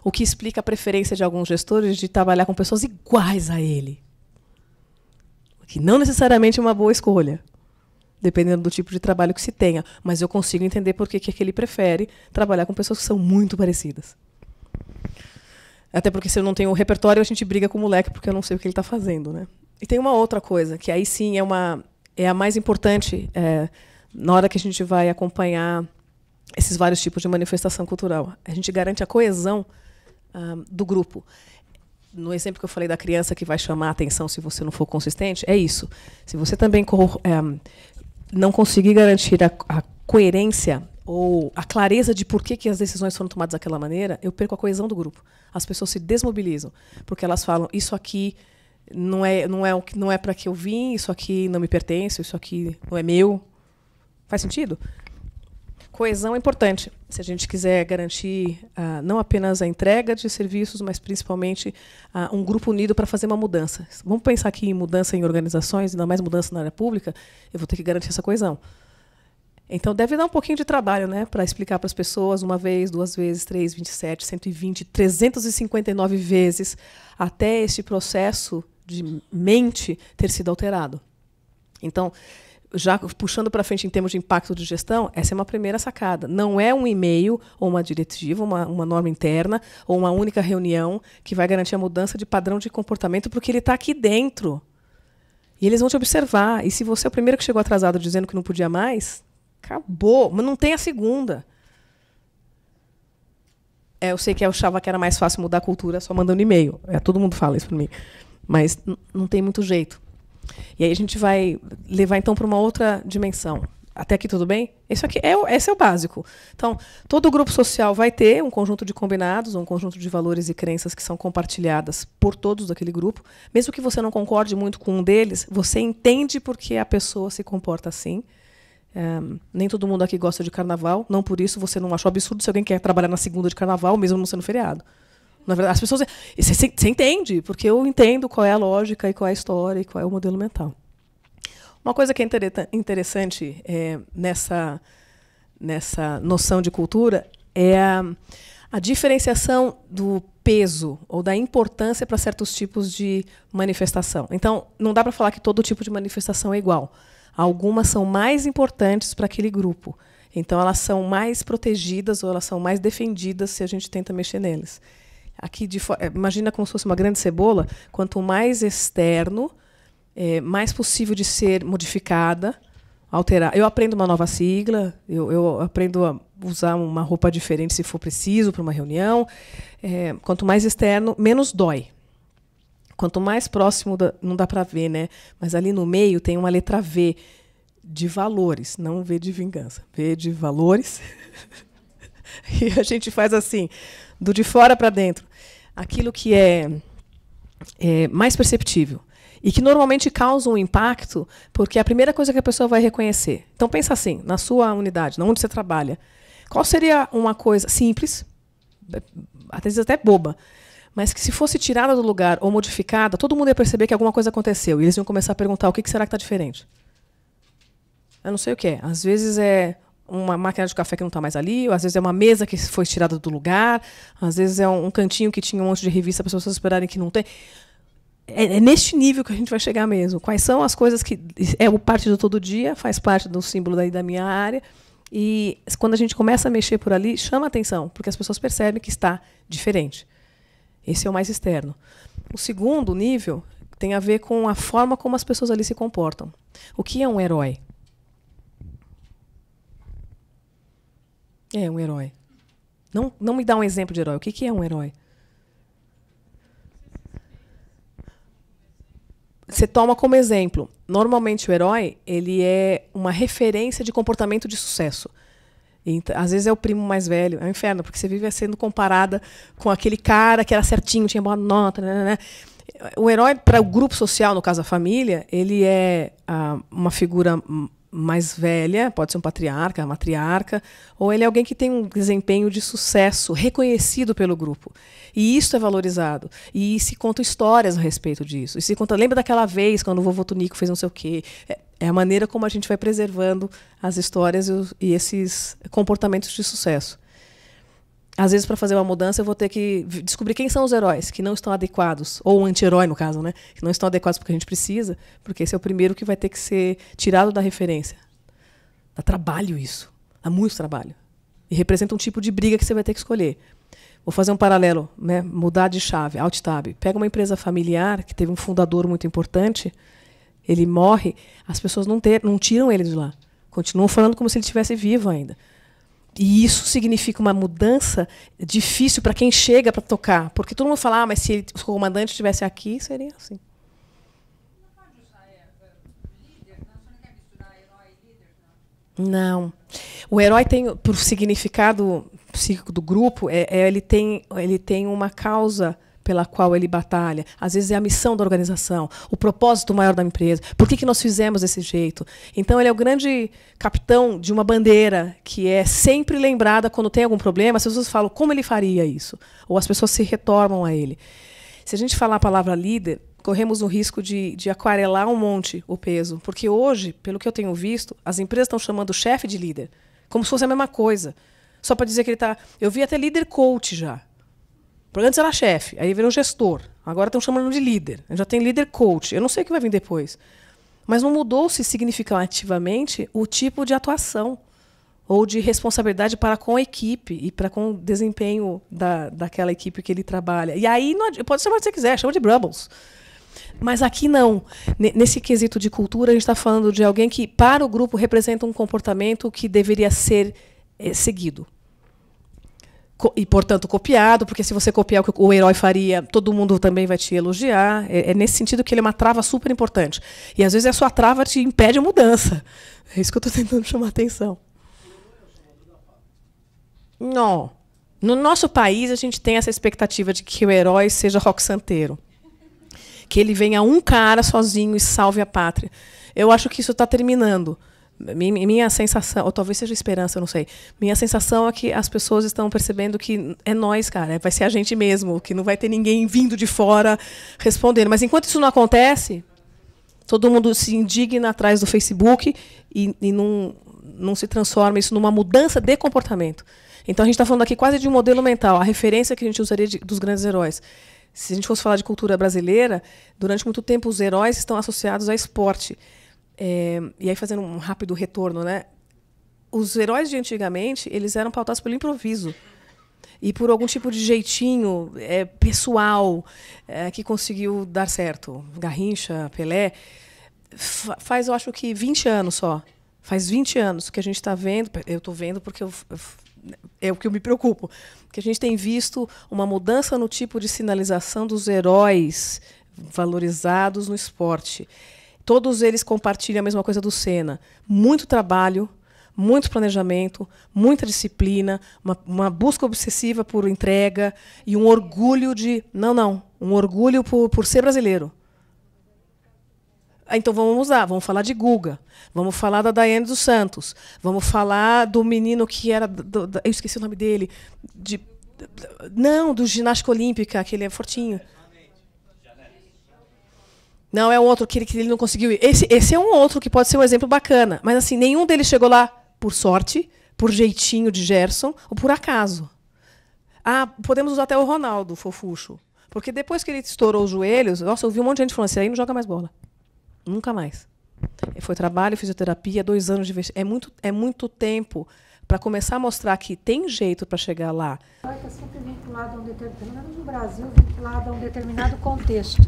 O que explica a preferência de alguns gestores de trabalhar com pessoas iguais a ele. O que não necessariamente é uma boa escolha dependendo do tipo de trabalho que se tenha. Mas eu consigo entender por que, que ele prefere trabalhar com pessoas que são muito parecidas. Até porque se eu não tenho o repertório, a gente briga com o moleque porque eu não sei o que ele está fazendo, né? E tem uma outra coisa, que aí sim é, uma, é a mais importante é, na hora que a gente vai acompanhar esses vários tipos de manifestação cultural. A gente garante a coesão ah, do grupo. No exemplo que eu falei da criança que vai chamar a atenção se você não for consistente, é isso. Se você também é, não conseguir garantir a, a coerência ou a clareza de por que, que as decisões foram tomadas daquela maneira, eu perco a coesão do grupo. As pessoas se desmobilizam, porque elas falam: isso aqui não é, não é, o que, não é para que eu vim, isso aqui não me pertence, isso aqui não é meu. Faz sentido? Coesão é importante se a gente quiser garantir ah, não apenas a entrega de serviços, mas principalmente ah, um grupo unido para fazer uma mudança. Vamos pensar aqui em mudança em organizações, ainda mais mudança na área pública, eu vou ter que garantir essa coesão. Então deve dar um pouquinho de trabalho, né, para explicar para as pessoas uma vez, duas vezes, três, 27, 120, 359 vezes até esse processo de mente ter sido alterado. Então, já puxando para frente em termos de impacto de gestão, essa é uma primeira sacada. Não é um e-mail ou uma diretiva, uma, uma norma interna ou uma única reunião que vai garantir a mudança de padrão de comportamento, porque ele está aqui dentro. E eles vão te observar. E se você é o primeiro que chegou atrasado dizendo que não podia mais, acabou. Mas não tem a segunda. É, eu sei que eu achava que era mais fácil mudar a cultura só mandando e-mail. É, todo mundo fala isso para mim. Mas não tem muito jeito. E aí a gente vai levar então para uma outra dimensão. Até aqui tudo bem? Isso aqui é, esse é o básico. Então, todo grupo social vai ter um conjunto de combinados, um conjunto de valores e crenças que são compartilhadas por todos daquele grupo. Mesmo que você não concorde muito com um deles, você entende por que a pessoa se comporta assim. Um, nem todo mundo aqui gosta de carnaval, não por isso você não achou absurdo se alguém quer trabalhar na segunda de carnaval, mesmo não sendo feriado. Na verdade, as pessoas. Você, você entende, porque eu entendo qual é a lógica e qual é a história e qual é o modelo mental. Uma coisa que é interessante é, nessa, nessa noção de cultura é a, a diferenciação do peso ou da importância para certos tipos de manifestação. Então, não dá para falar que todo tipo de manifestação é igual. Algumas são mais importantes para aquele grupo. Então, elas são mais protegidas ou elas são mais defendidas se a gente tenta mexer neles aqui de eh, imagina como se fosse uma grande cebola, quanto mais externo, é, mais possível de ser modificada, alterar. Eu aprendo uma nova sigla, eu, eu aprendo a usar uma roupa diferente se for preciso para uma reunião. É, quanto mais externo, menos dói. Quanto mais próximo, da, não dá para ver, né? Mas ali no meio tem uma letra V de valores, não V de vingança, V de valores. e a gente faz assim, do de fora para dentro aquilo que é, é mais perceptível e que normalmente causa um impacto, porque é a primeira coisa que a pessoa vai reconhecer. Então pensa assim, na sua unidade, onde você trabalha, qual seria uma coisa simples, às vezes até boba, mas que se fosse tirada do lugar ou modificada, todo mundo ia perceber que alguma coisa aconteceu e eles iam começar a perguntar o que será que está diferente. Eu não sei o que é. Às vezes é uma máquina de café que não está mais ali, às vezes é uma mesa que foi tirada do lugar, às vezes é um, um cantinho que tinha um monte de revista para as pessoas esperarem que não tem. É, é, neste nível que a gente vai chegar mesmo. Quais são as coisas que é o parte do todo dia, faz parte do símbolo daí da minha área. E quando a gente começa a mexer por ali, chama atenção, porque as pessoas percebem que está diferente. Esse é o mais externo. O segundo nível tem a ver com a forma como as pessoas ali se comportam. O que é um herói? É, um herói. Não, não me dá um exemplo de herói. O que, que é um herói? Você toma como exemplo. Normalmente o herói ele é uma referência de comportamento de sucesso. Então, às vezes é o primo mais velho, é um inferno, porque você vive sendo comparada com aquele cara que era certinho, tinha boa nota. Né, né. né. O herói, para o grupo social, no caso a família, ele é ah, uma figura mais velha, pode ser um patriarca, matriarca, ou ele é alguém que tem um desempenho de sucesso reconhecido pelo grupo. E isso é valorizado. E se conta histórias a respeito disso. E se conta, lembra daquela vez quando o vovô Tunico fez não sei o quê. É, é a maneira como a gente vai preservando as histórias e esses comportamentos de sucesso às vezes, para fazer uma mudança, eu vou ter que descobrir quem são os heróis que não estão adequados, ou o anti-herói, no caso, né? Que não estão adequados porque a gente precisa, porque esse é o primeiro que vai ter que ser tirado da referência. Dá trabalho isso. Dá muito trabalho. E representa um tipo de briga que você vai ter que escolher. Vou fazer um paralelo, né? Mudar de chave, alt tab. Pega uma empresa familiar que teve um fundador muito importante, ele morre, as pessoas não, ter, não tiram ele de lá. Continuam falando como se ele estivesse vivo ainda. E isso significa uma mudança difícil para quem chega para tocar. Porque todo mundo fala, ah, mas se o comandante estivesse aqui, seria assim. Não. O herói tem, por significado psíquico do grupo, é, é, ele, tem, ele tem uma causa pela qual ele batalha, às vezes é a missão da organização, o propósito maior da empresa, por que, que nós fizemos desse jeito. Então, ele é o grande capitão de uma bandeira que é sempre lembrada quando tem algum problema, as pessoas falam como ele faria isso, ou as pessoas se retornam a ele. Se a gente falar a palavra líder, corremos o risco de, de, aquarelar um monte o peso. Porque hoje, pelo que eu tenho visto, as empresas estão chamando o chefe de líder, como se fosse a mesma coisa. Só para dizer que ele está. Eu vi até líder coach já. Porque antes era chefe, aí virou gestor. Agora estão chamando de líder. Já tem líder coach. Eu não sei o que vai vir depois. Mas não mudou-se significativamente o tipo de atuação ou de responsabilidade para com a equipe e para com o desempenho da, daquela equipe que ele trabalha. E aí pode chamar o que você quiser, chama de Brubbles. Mas aqui não. nesse quesito de cultura, a gente está falando de alguém que, para o grupo, representa um comportamento que deveria ser é, seguido e, portanto, copiado, porque se você copiar o que o herói faria, todo mundo também vai te elogiar. É, é, nesse sentido que ele é uma trava super importante. E às vezes a sua trava te impede a mudança. É isso que eu estou tentando chamar a atenção. Não. No nosso país, a gente tem essa expectativa de que o herói seja rock santeiro. Que ele venha um cara sozinho e salve a pátria. Eu acho que isso está terminando minha sensação, ou talvez seja esperança, eu não sei. Minha sensação é que as pessoas estão percebendo que é nós, cara, vai ser a gente mesmo, que não vai ter ninguém vindo de fora respondendo. Mas enquanto isso não acontece, todo mundo se indigna atrás do Facebook e, e não, não se transforma isso numa mudança de comportamento. Então a gente está falando aqui quase de um modelo mental, a referência que a gente usaria de, dos grandes heróis. Se a gente fosse falar de cultura brasileira, durante muito tempo os heróis estão associados a esporte. É, e aí, fazendo um rápido retorno, né? Os heróis de antigamente, eles eram pautados pelo improviso e por algum tipo de jeitinho é, pessoal é, que conseguiu dar certo. Garrincha, Pelé. faz, eu acho que 20 anos só. Faz 20 anos que a gente está vendo, eu estou vendo porque eu, eu, é o que eu me preocupo, que a gente tem visto uma mudança no tipo de sinalização dos heróis valorizados no esporte todos eles compartilham a mesma coisa do Senna. Muito trabalho, muito planejamento, muita disciplina, uma, uma, busca obsessiva por entrega e um orgulho de. Não, não. Um orgulho por, por ser brasileiro. Ah, então vamos lá, vamos falar de Guga, vamos falar da Daiane dos Santos, vamos falar do menino que era. Do, do, eu esqueci o nome dele. De, não, do ginástica olímpica, que ele é fortinho. Não, é um outro que ele, que ele não conseguiu ir. Esse, esse é um outro que pode ser um exemplo bacana. Mas, assim, nenhum deles chegou lá por sorte, por jeitinho de Gerson ou por acaso. Ah, podemos usar até o Ronaldo, fofucho. Porque depois que ele estourou os joelhos, nossa, eu vi um monte de gente falando assim, aí não joga mais bola. Nunca mais. Foi trabalho, fisioterapia, dois anos de é muito É muito tempo para começar a mostrar que tem jeito para chegar lá. Está sempre vinculado a um determinado, no Brasil, vinculado a um determinado contexto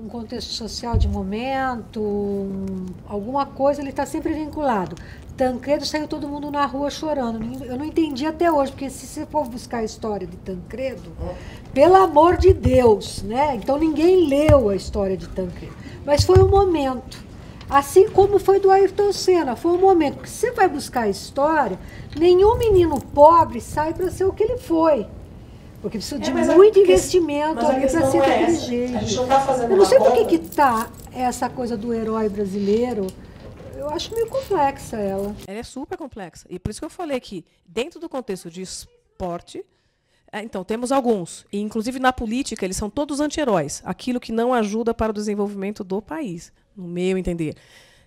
um contexto social de momento, um, alguma coisa, ele está sempre vinculado. Tancredo saiu todo mundo na rua chorando. Eu não entendi até hoje, porque se você for buscar a história de Tancredo, hum. pelo amor de Deus, né? Então ninguém leu a história de Tancredo. Mas foi um momento. Assim como foi do Ayrton Senna, foi um momento. Porque se você vai buscar a história, nenhum menino pobre sai para ser o que ele foi. Porque precisa é, de muito investimento para ser é jeito. A gente não tá fazendo Eu não sei por que está essa coisa do herói brasileiro. Eu acho meio complexa ela. Ela é super complexa. E por isso que eu falei que, dentro do contexto de esporte, é, então, temos alguns. E, inclusive, na política, eles são todos anti-heróis. Aquilo que não ajuda para o desenvolvimento do país, no meu entender.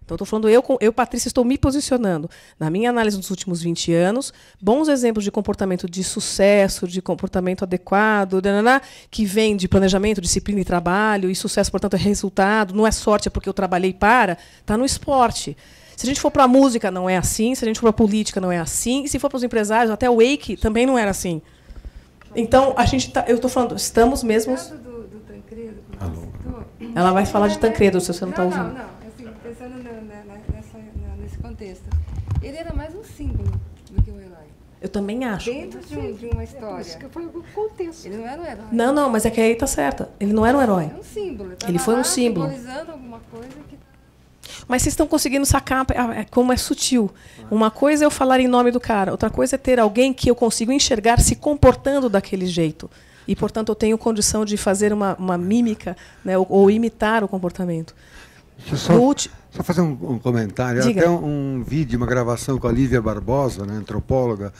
Então, estou falando eu, eu, Patrícia, estou me posicionando. Na minha análise dos últimos 20 anos, bons exemplos de comportamento de sucesso, de comportamento adequado, né, né, né, que vem de planejamento, disciplina e trabalho, e sucesso, portanto, é resultado, não é sorte, é porque eu trabalhei para, está no esporte. Se a gente for para a música, não é assim. Se a gente for para a política, não é assim. E se for para os empresários, até o Wake também não era assim. Então, a gente tá, eu estou falando, estamos mesmos... Ela vai falar de Tancredo, se você não está ouvindo. Não, não. Eu também acho. Dentro de, um, de uma é história. Acho que foi o contexto. Ele não era um herói. Não, não, mas é que aí tá certa. Ele não era um herói. É um símbolo. Ele, ele foi um símbolo. simbolizando alguma coisa que... Mas vocês estão conseguindo sacar é, é, como é sutil. Uma coisa é eu falar em nome do cara, outra coisa é ter alguém que eu consigo enxergar se comportando daquele jeito. E, portanto, eu tenho condição de fazer uma, uma mímica né, ou, ou imitar o comportamento. Só, ulti... só, fazer um, um comentário. Diga. Até um, um, vídeo, uma gravação com a Lívia Barbosa, né, antropóloga,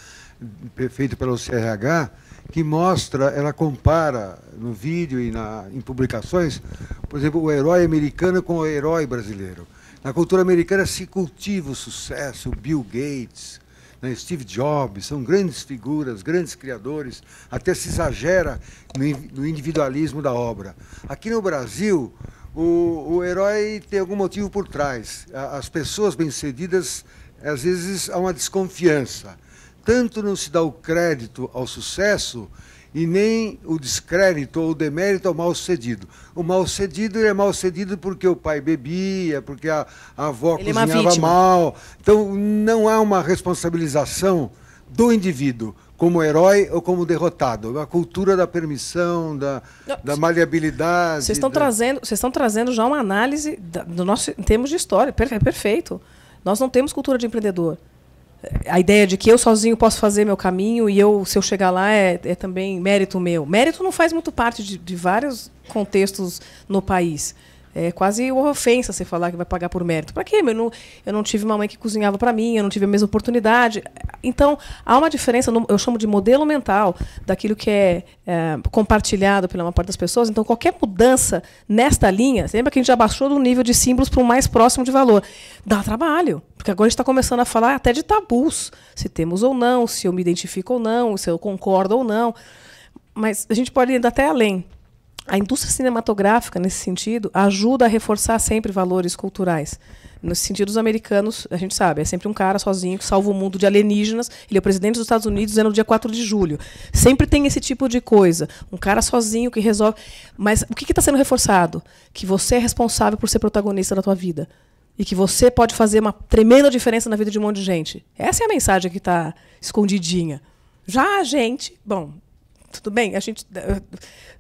feito pelo CRH, que mostra, ela compara no vídeo e na, em publicações, por exemplo, o herói americano com o herói brasileiro. Na cultura americana se cultiva o sucesso, Bill Gates, né, Steve Jobs, são grandes figuras, grandes criadores, até se exagera no, no individualismo da obra. Aqui no Brasil, o, o herói tem algum motivo por trás. As pessoas bem-sucedidas, às vezes, há uma desconfiança. Tanto não se dá o crédito ao sucesso e nem o descrédito ou o demérito ao mal-sucedido. O mal-sucedido é mal-sucedido porque o pai bebia, porque a, a avó Ele é cozinhava é mal. Então, não há uma responsabilização do indivíduo como herói ou como derrotado. A cultura da permissão, da, Não, da maleabilidade. Vocês estão, da... trazendo, vocês estão trazendo já uma análise da, do nosso, em termos de história. É perfeito. Nós não temos cultura de empreendedor. A ideia de que eu sozinho posso fazer meu caminho e eu, se eu chegar lá, é, é também mérito meu. Mérito não faz muito parte de, de vários contextos no país. É quase uma ofensa você falar que vai pagar por mérito. Para quê? Eu não, eu não tive uma mãe que cozinhava para mim, eu não tive a mesma oportunidade. Então, há uma diferença, no, eu chamo de modelo mental, daquilo que é, é, compartilhado pela maior parte das pessoas. Então, qualquer mudança nesta linha, você lembra que a gente já baixou do nível de símbolos para o mais próximo de valor. Dá trabalho, porque agora a gente está começando a falar até de tabus. Se temos ou não, se eu me identifico ou não, se eu concordo ou não. Mas a gente pode ir até além a indústria cinematográfica, nesse sentido, ajuda a reforçar sempre valores culturais. Nesse sentido, os americanos, a gente sabe, é sempre um cara sozinho que salva o mundo de alienígenas. Ele é o presidente dos Estados Unidos, é no dia 4 de julho. Sempre tem esse tipo de coisa. Um cara sozinho que resolve. Mas o que está sendo reforçado? Que você é responsável por ser protagonista da tua vida. E que você pode fazer uma tremenda diferença na vida de um monte de gente. Essa é a mensagem que está escondidinha. Já a gente, bom, tudo bem? A gente eh,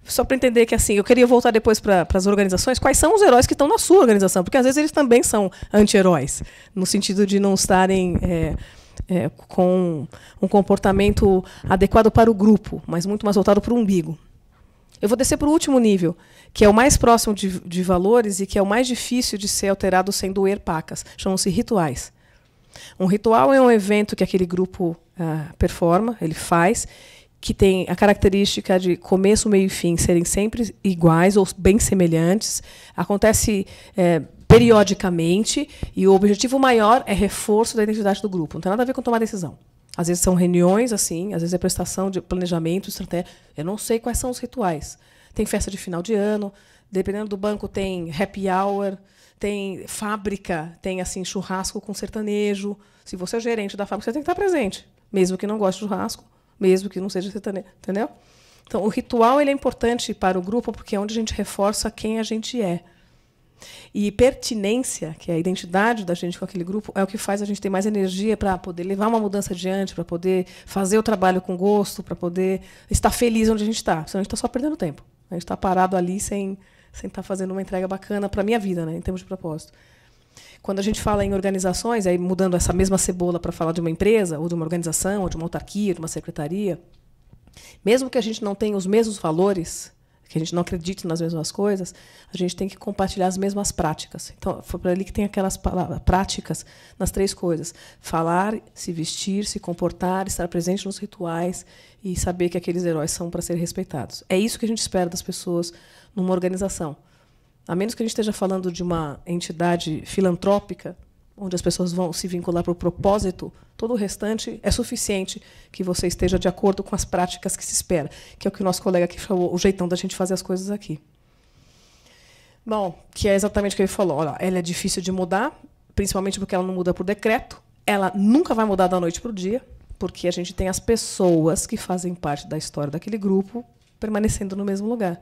só para entender que assim, eu queria voltar depois para as organizações. Quais são os heróis que estão na sua organização? Porque às vezes eles também são anti-heróis, no sentido de não estarem é, é, com um comportamento adequado para o grupo, mas muito mais voltado para o umbigo. Eu vou descer para o último nível, que é o mais próximo de, de valores e que é o mais difícil de ser alterado sem doer pacas. Chamam-se rituais. Um ritual é um evento que aquele grupo ah, performa, ele faz, que tem a característica de começo, meio e fim serem sempre iguais ou bem semelhantes, acontece é, periodicamente e o objetivo maior é reforço da identidade do grupo. Não tem nada a ver com tomar decisão. Às vezes são reuniões assim, às vezes é prestação de planejamento, estratégia. Eu não sei quais são os rituais. Tem festa de final de ano, dependendo do banco tem happy hour, tem fábrica, tem assim churrasco com sertanejo. Se você é gerente da fábrica, você tem que estar presente, mesmo que não goste de churrasco mesmo que não seja sertanejo, entendeu? Então, o ritual ele é importante para o grupo porque é onde a gente reforça quem a gente é. E pertinência, que é a identidade da gente com aquele grupo, é o que faz a gente ter mais energia para poder levar uma mudança adiante, para poder fazer o trabalho com gosto, para poder estar feliz onde a gente está. Senão a gente está só perdendo tempo. A gente está parado ali sem, sem estar tá fazendo uma entrega bacana para a minha vida, né, em termos de propósito. Quando a gente fala em organizações, aí mudando essa mesma cebola para falar de uma empresa, ou de uma organização, ou de uma autarquia, de uma secretaria, mesmo que a gente não tenha os mesmos valores, que a gente não acredite nas mesmas coisas, a gente tem que compartilhar as mesmas práticas. Então, foi para ali que tem aquelas palavras, práticas nas três coisas: falar, se vestir, se comportar, estar presente nos rituais e saber que aqueles heróis são para ser respeitados. É isso que a gente espera das pessoas numa organização a menos que a gente esteja falando de uma entidade filantrópica, onde as pessoas vão se vincular para o propósito, todo o restante é suficiente que você esteja de acordo com as práticas que se espera, que é o que o nosso colega aqui falou, o jeitão da gente fazer as coisas aqui. Bom, que é exatamente o que ele falou. Olha, ela é difícil de mudar, principalmente porque ela não muda por decreto, ela nunca vai mudar da noite para o dia, porque a gente tem as pessoas que fazem parte da história daquele grupo permanecendo no mesmo lugar.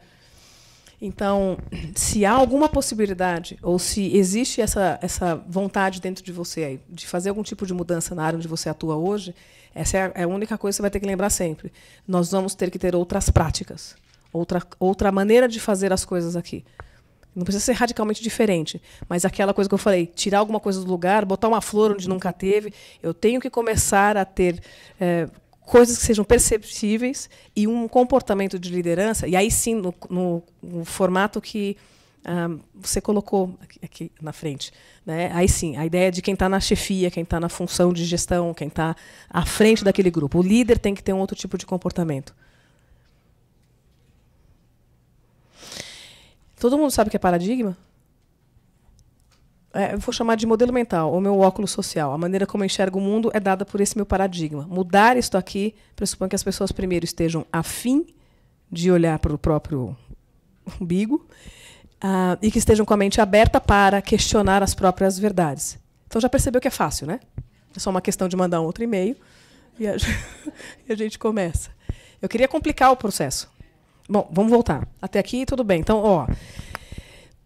Então, se há alguma possibilidade, ou se existe essa, essa vontade dentro de você de fazer algum tipo de mudança na área onde você atua hoje, essa é, é a única coisa que você vai ter que lembrar sempre. Nós vamos ter que ter outras práticas, outra, outra maneira de fazer as coisas aqui. Não precisa ser radicalmente diferente, mas aquela coisa que eu falei, tirar alguma coisa do lugar, botar uma flor onde nunca teve, eu tenho que começar a ter é, coisas que sejam perceptíveis e um comportamento de liderança, e aí sim, no, no, no formato que um, ah, você colocou aqui, aqui, na frente. Né? Aí sim, a ideia é de quem está na chefia, quem está na função de gestão, quem está à frente daquele grupo. O líder tem que ter um outro tipo de comportamento. Todo mundo sabe o que é paradigma? é, vou chamar de modelo mental, o meu óculos social. A maneira como eu enxergo o mundo é dada por esse meu paradigma. Mudar isto aqui pressupõe que as pessoas primeiro estejam afim de olhar para o próprio umbigo uh, e que estejam com a mente aberta para questionar as próprias verdades. Então já percebeu que é fácil, né? É só uma questão de mandar um outro e-mail e e a gente começa. Eu queria complicar o processo. Bom, vamos voltar. Até aqui, tudo bem. Então, ó.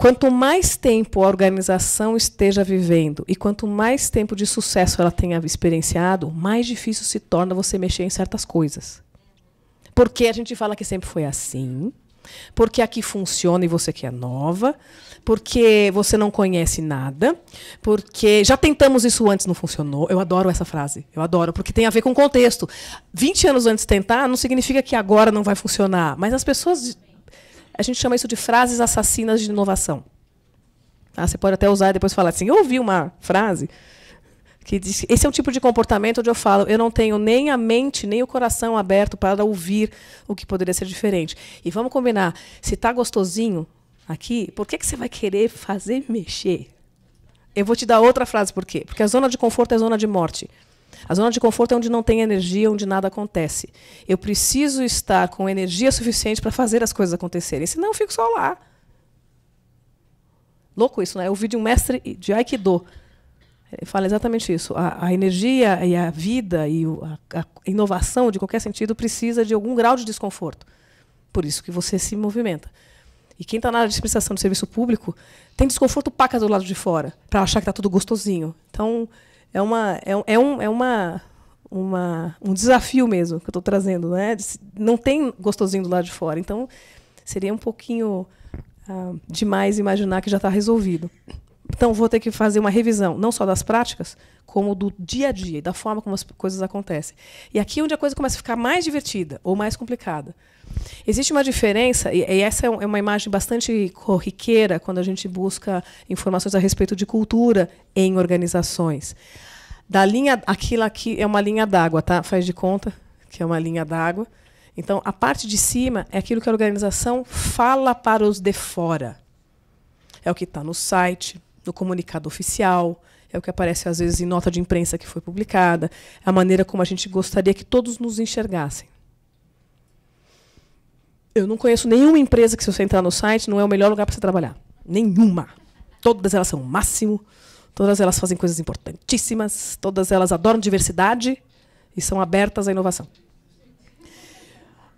Quanto mais tempo a organização esteja vivendo e quanto mais tempo de sucesso ela tenha experienciado, mais difícil se torna você mexer em certas coisas. Porque a gente fala que sempre foi assim, porque aqui funciona e você que é nova, porque você não conhece nada, porque já tentamos isso antes não funcionou. Eu adoro essa frase, eu adoro, porque tem a ver com contexto. 20 anos antes tentar não significa que agora não vai funcionar, mas as pessoas a gente chama isso de frases assassinas de inovação. Ah, você pode até usar e depois falar assim: eu ouvi uma frase que diz. Esse é um tipo de comportamento onde eu falo: eu não tenho nem a mente, nem o coração aberto para ouvir o que poderia ser diferente. E vamos combinar: se está gostosinho aqui, por que, que você vai querer fazer mexer? Eu vou te dar outra frase, por quê? Porque a zona de conforto é zona de morte. A zona de conforto é onde não tem energia, onde nada acontece. Eu preciso estar com energia suficiente para fazer as coisas acontecerem, senão eu fico só lá. Louco isso, né? Eu vi de um mestre de Aikido. Ele fala exatamente isso. A, a energia e a vida e o, a, a inovação, de qualquer sentido, precisa de algum grau de desconforto. Por isso que você se movimenta. E quem está na dispensação de serviço público tem desconforto paca do lado de fora, para achar que está tudo gostosinho. Então, é uma é, é, um, é uma, uma um desafio mesmo que eu estou trazendo, né? Não tem gostosinho do lado de fora, então seria um pouquinho ah, demais imaginar que já está resolvido. Então vou ter que fazer uma revisão, não só das práticas, como do dia a dia, da forma como as coisas acontecem. E aqui é onde a coisa começa a ficar mais divertida ou mais complicada. Existe uma diferença, e, essa é, é uma imagem bastante corriqueira quando a gente busca informações a respeito de cultura em organizações. Da linha, aquilo aqui é uma linha d'água, tá? Faz de conta que é uma linha d'água. Então, a parte de cima é aquilo que a organização fala para os de fora. É o que está no site, no comunicado oficial, é o que aparece às vezes em nota de imprensa que foi publicada, é a maneira como a gente gostaria que todos nos enxergassem. Eu não conheço nenhuma empresa que, se você entrar no site, não é o melhor lugar para você trabalhar. Nenhuma. Todas elas são o máximo, todas elas fazem coisas importantíssimas, todas elas adoram diversidade e são abertas à inovação.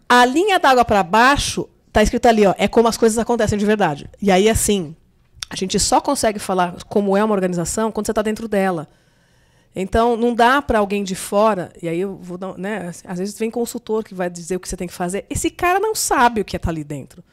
A linha d'água para baixo está escrito ali, ó, é como as coisas acontecem de verdade. E aí, assim, a gente só consegue falar como é uma organização quando você está dentro dela. Então, não dá para alguém de fora, e aí eu vou dar, né, às vezes vem consultor que vai dizer o que você tem que fazer. Esse cara não sabe o que é está ali dentro.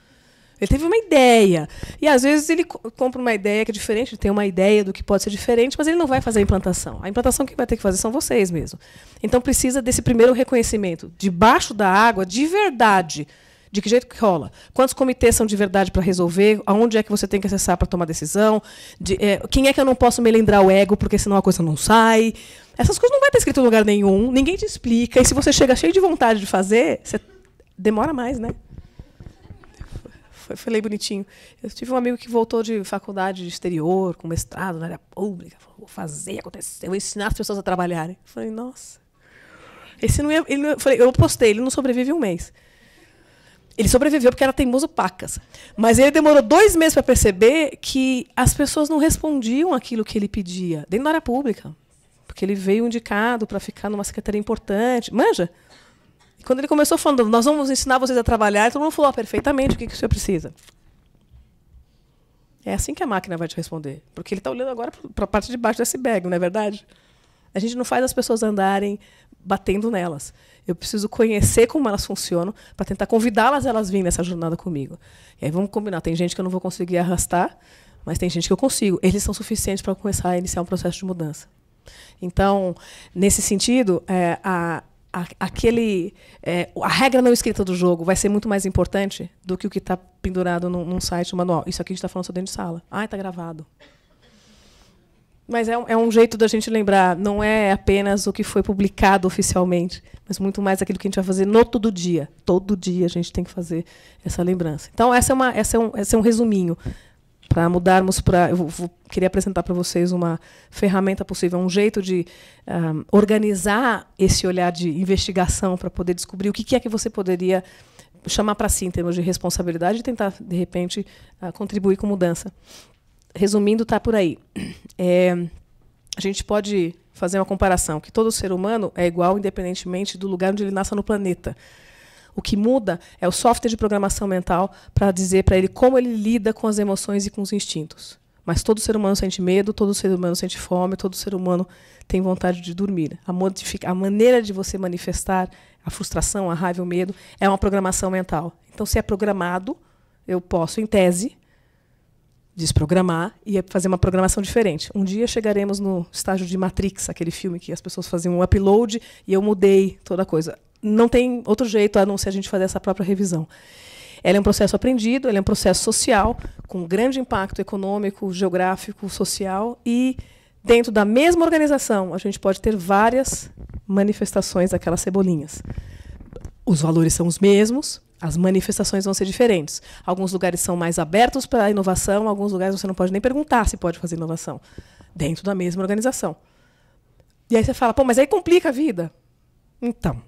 Ele teve uma ideia. E às vezes ele compra uma ideia que é diferente, ele tem uma ideia do que pode ser diferente, mas ele não vai fazer a implantação. A implantação que vai ter que fazer são vocês mesmo. Então precisa desse primeiro reconhecimento, debaixo da água, de verdade. De que jeito que rola? Quantos comitês são de verdade para resolver? Aonde é que você tem que acessar para tomar decisão? De, é, quem é que eu não posso melindrar o ego, porque senão a coisa não sai? Essas coisas não vai estar escrito em lugar nenhum, ninguém te explica. E se você chega cheio de vontade de fazer, você demora mais, né? falei bonitinho. Eu tive um amigo que voltou de faculdade de exterior, com mestrado na área pública, falou, vou fazer acontecer, vou ensinar as pessoas a trabalharem. falei, nossa. Esse não ia, ele não, falei, eu postei, ele não sobrevive um mês. Ele sobreviveu porque era teimoso pacas. Mas ele demorou dois meses para perceber que as pessoas não respondiam aquilo que ele pedia, dentro da área pública. Porque ele veio indicado para ficar numa secretaria importante. Manja? E quando ele começou falando, nós vamos ensinar vocês a trabalhar, todo mundo falou ah, perfeitamente o que, que o senhor precisa. É assim que a máquina vai te responder. Porque ele está olhando agora para a parte de baixo do iceberg, não é verdade? A gente não faz as pessoas andarem batendo nelas. Eu preciso conhecer como elas funcionam para tentar convidá-las elas virem nessa jornada comigo. E aí vamos combinar, tem gente que eu não vou conseguir arrastar, mas tem gente que eu consigo. Eles são suficientes para começar a iniciar um processo de mudança. Então, nesse sentido, é, a, a, aquele, é, a regra não escrita do jogo vai ser muito mais importante do que o que está pendurado num, num site, num manual. Isso aqui a gente está falando só dentro de sala. Ah, está gravado. Mas é um, é um jeito da gente lembrar, não é apenas o que foi publicado oficialmente, mas muito mais aquilo que a gente vai fazer no todo dia. Todo dia a gente tem que fazer essa lembrança. Então, essa é uma, essa é um, esse é um resuminho. Para mudarmos para. Eu vou, queria apresentar para vocês uma ferramenta possível, um jeito de um, organizar esse olhar de investigação para poder descobrir o que é que você poderia chamar para si em termos de responsabilidade e tentar, de repente, ah, contribuir com mudança resumindo, está por aí. É, a gente pode fazer uma comparação, que todo ser humano é igual independentemente do lugar onde ele nasce no planeta. O que muda é o software de programação mental para dizer para ele como ele lida com as emoções e com os instintos. Mas todo ser humano sente medo, todo ser humano sente fome, todo ser humano tem vontade de dormir. A, a maneira de você manifestar a frustração, a raiva, o medo é uma programação mental. Então, se é programado, eu posso, em tese, desprogramar e é fazer uma programação diferente. Um dia chegaremos no estágio de Matrix, aquele filme que as pessoas faziam um upload e eu mudei toda a coisa. Não tem outro jeito a não ser a gente fazer essa própria revisão. Ela é um processo aprendido, ela é um processo social, com grande impacto econômico, geográfico, social, e dentro da mesma organização a gente pode ter várias manifestações daquelas cebolinhas. Os valores são os mesmos, as manifestações vão ser diferentes. Alguns lugares são mais abertos para a inovação, alguns lugares você não pode nem perguntar se pode fazer inovação dentro da mesma organização. E aí você fala, pô, mas aí complica a vida. Então,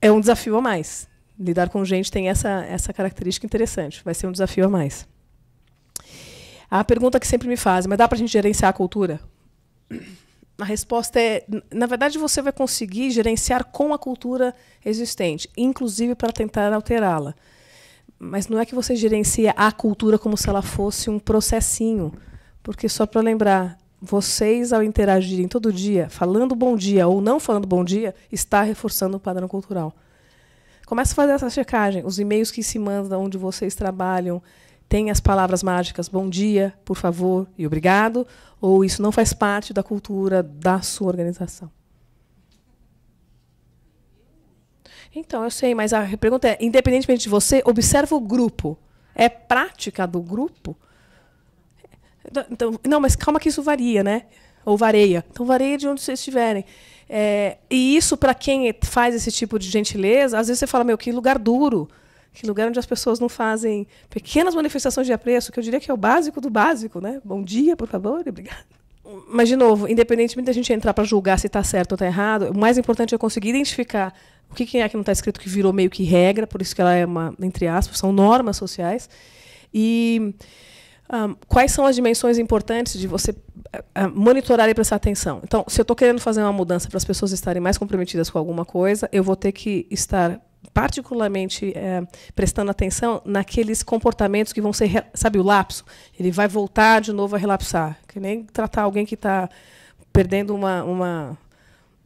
é um desafio a mais. Lidar com gente tem essa, essa característica interessante. Vai ser um desafio a mais. A pergunta que sempre me fazem, mas dá para a gente gerenciar a cultura? A resposta é, na verdade, você vai conseguir gerenciar com a cultura existente, inclusive para tentar alterá-la. Mas não é que você gerencia a cultura como se ela fosse um processinho, porque só para lembrar, vocês ao interagirem todo dia, falando bom dia ou não falando bom dia, está reforçando o padrão cultural. Começa a fazer essa checagem, os e-mails que se mandam onde vocês trabalham, tem as palavras mágicas bom dia, por favor e obrigado, ou isso não faz parte da cultura da sua organização? Então, eu sei, mas a pergunta é: independentemente de você, observa o grupo. É prática do grupo? Então, não, mas calma que isso varia, né? Ou vareia. Então, vareia de onde vocês estiverem. É, e isso, para quem faz esse tipo de gentileza, às vezes você fala: meu, que lugar duro que lugar onde as pessoas não fazem pequenas manifestações de apreço, que eu diria que é o básico do básico, né? Bom dia, por favor, obrigado. Mas, de novo, independentemente da gente entrar para julgar se está certo ou está errado, o mais importante é conseguir identificar o que é que não está escrito que virou meio que regra, por isso que ela é uma, entre aspas, são normas sociais. E um, ah, quais são as dimensões importantes de você ah, ah, monitorar e prestar atenção. Então, se eu estou querendo fazer uma mudança para as pessoas estarem mais comprometidas com alguma coisa, eu vou ter que estar particularmente é, prestando atenção naqueles comportamentos que vão ser, sabe, o lapso. Ele vai voltar de novo a relapsar. Que nem tratar alguém que está perdendo uma, uma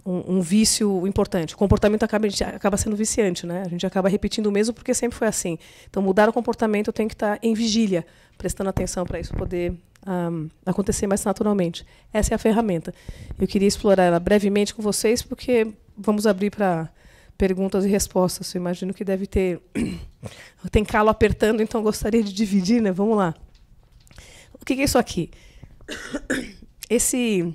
um, um, vício importante. O comportamento acaba, acaba sendo viciante, né? A gente acaba repetindo o mesmo porque sempre foi assim. Então, mudar o comportamento, tem que estar tá em vigília, prestando atenção para isso poder um, acontecer mais naturalmente. Essa é a ferramenta. Eu queria explorar ela brevemente com vocês, porque vamos abrir para perguntas e respostas. Eu imagino que deve ter. Tem calo apertando, então gostaria de dividir, né? Vamos lá. O que é isso aqui? Esse.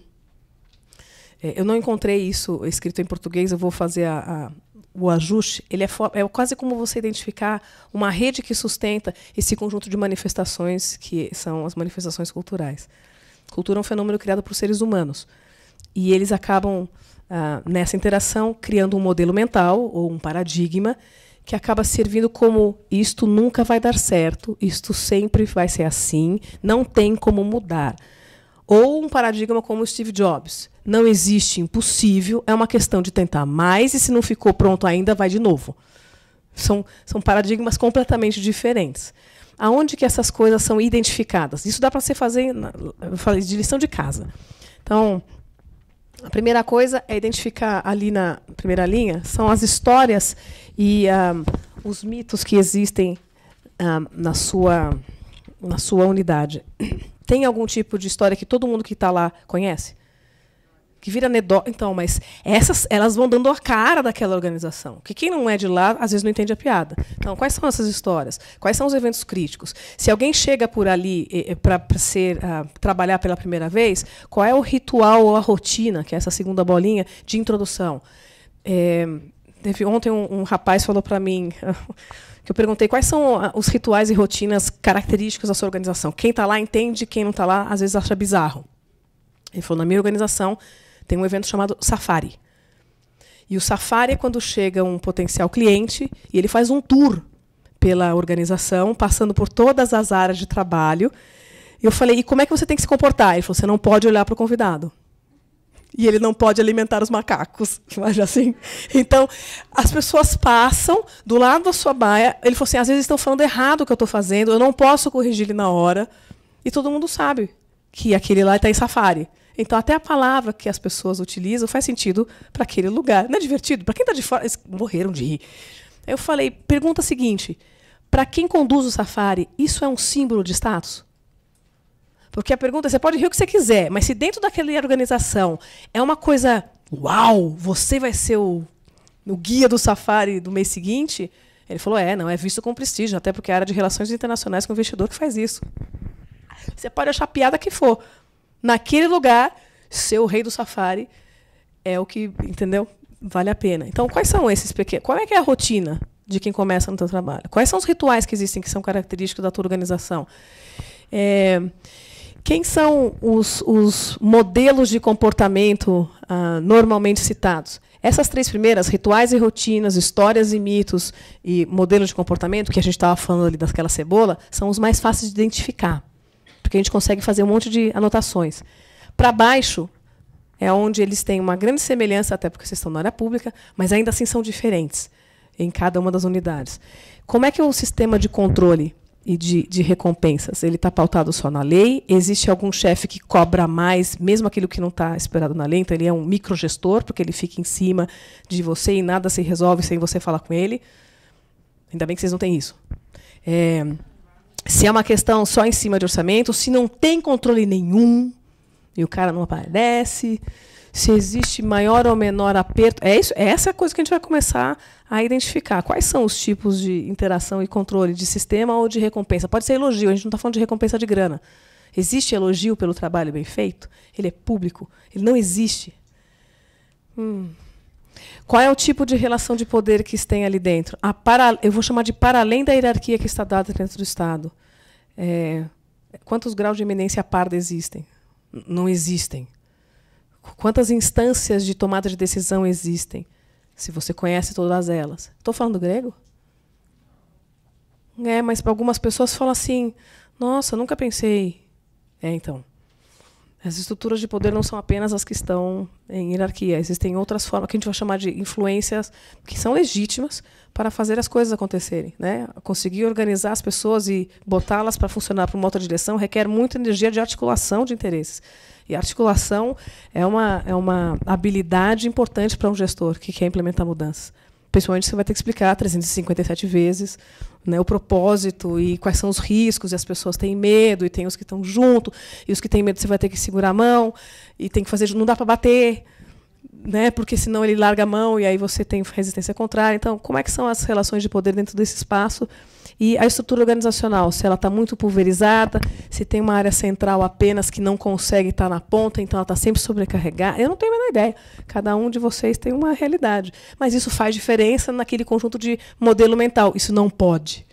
É, eu não encontrei isso escrito em português, eu vou fazer a, a o ajuste, ele é, é, quase como você identificar uma rede que sustenta esse conjunto de manifestações que são as manifestações culturais. Cultura é um fenômeno criado por seres humanos. E eles acabam, ah, nessa interação, criando um modelo mental ou um paradigma que acaba servindo como isto nunca vai dar certo, isto sempre vai ser assim, não tem como mudar. Ou um paradigma como Steve Jobs. Não existe impossível, é uma questão de tentar mais e se não ficou pronto ainda, vai de novo. São, são paradigmas completamente diferentes. Aonde que essas coisas são identificadas? Isso dá para você fazer, eu falei de lição de casa. Então, a primeira coisa é identificar ali na primeira linha são as histórias e um, ah, os mitos que existem um, ah, na sua na sua unidade. Tem algum tipo de história que todo mundo que está lá conhece? que vira anedota. Então, mas essas elas vão dando a cara daquela organização. Que quem não é de lá, às vezes não entende a piada. Então, quais são essas histórias? Quais são os eventos críticos? Se alguém chega por ali para ser ah, trabalhar pela primeira vez, qual é o ritual ou a rotina, que é essa segunda bolinha, de introdução? É, teve, ontem um, um rapaz falou para mim. que eu perguntei quais são ah, os rituais e rotinas característicos da sua organização. Quem está lá entende, quem não está lá às vezes acha bizarro. Ele falou: na minha organização, tem um evento chamado Safari. E o Safari é quando chega um potencial cliente e ele faz um tour pela organização, passando por todas as áreas de trabalho. E eu falei: e como é que você tem que se comportar? Ele falou: você não pode olhar para o convidado e ele não pode alimentar os macacos. Imagina assim. Então, as pessoas passam do lado da sua baia. Ele falou assim: às vezes estão falando errado o que eu estou fazendo, eu não posso corrigir ele na hora. E todo mundo sabe que aquele lá está em safari. Então, até a palavra que as pessoas utilizam faz sentido para aquele lugar. Não é divertido? Para quem está de fora, eles morreram de rir. Eu falei, pergunta seguinte: para quem conduz o safari, isso é um símbolo de status? Porque a pergunta é: você pode rir o que você quiser, mas se dentro daquela organização é uma coisa, uau, você vai ser o, o guia do safari do mês seguinte, ele falou: é, não, é visto com prestígio, até porque é a área de relações internacionais com o investidor que faz isso. Você pode achar piada que for, naquele lugar, ser o rei do safari é o que, entendeu? Vale a pena. Então, quais são esses pequenos. Qual é que é a rotina de quem começa no seu trabalho? Quais são os rituais que existem que são característicos da tua organização? É, quem são os, os, modelos de comportamento ah, normalmente citados? Essas três primeiras, rituais e rotinas, histórias e mitos e modelos de comportamento, que a gente estava falando ali daquela cebola, são os mais fáceis de identificar porque a gente consegue fazer um monte de anotações. Para baixo é onde eles têm uma grande semelhança, até porque vocês estão na área pública, mas ainda assim são diferentes em cada uma das unidades. Como é que é o sistema de controle e de, de recompensas? Ele está pautado só na lei? Existe algum chefe que cobra mais, mesmo aquilo que não está esperado na lei? Então, ele é um microgestor, porque ele fica em cima de você e nada se resolve sem você falar com ele. Ainda bem que vocês não têm isso. É, se é uma questão só em cima de orçamento, se não tem controle nenhum e o cara não aparece, se existe maior ou menor aperto. É isso, essa é a coisa que a gente vai começar a identificar. Quais são os tipos de interação e controle de sistema ou de recompensa? Pode ser elogio, a gente não está falando de recompensa de grana. Existe elogio pelo trabalho bem feito? Ele é público? Ele não existe? Hum. Qual é o tipo de relação de poder que tem ali dentro? Para, eu vou chamar de para além da hierarquia que está dada dentro do Estado. É, quantos graus de eminência parda existem? Não existem. Quantas instâncias de tomada de decisão existem? Se você conhece todas elas. Estou falando grego? É, mas para algumas pessoas fala assim: nossa, nunca pensei. É, então. As estruturas de poder não são apenas as que estão em hierarquia. Existem outras formas que a gente vai chamar de influências que são legítimas para fazer as coisas acontecerem. Né? Conseguir organizar as pessoas e botá-las para funcionar para uma outra direção requer muita energia de articulação de interesses. E articulação é uma, é uma habilidade importante para um gestor que quer implementar mudanças. Principalmente você vai ter que explicar 357 vezes, né, o propósito e quais são os riscos, e as pessoas têm medo, e tem os que estão junto, e os que têm medo você vai ter que segurar a mão, e tem que fazer, não dá para bater, né, porque senão ele larga a mão e aí você tem resistência contrária. Então, como é que são as relações de poder dentro desse espaço? E a estrutura organizacional, se ela está muito pulverizada, se tem uma área central apenas que não consegue estar tá na ponta, então ela está sempre sobrecarregada. Eu não tenho a menor ideia. Cada um de vocês tem uma realidade. Mas isso faz diferença naquele conjunto de modelo mental. Isso não pode.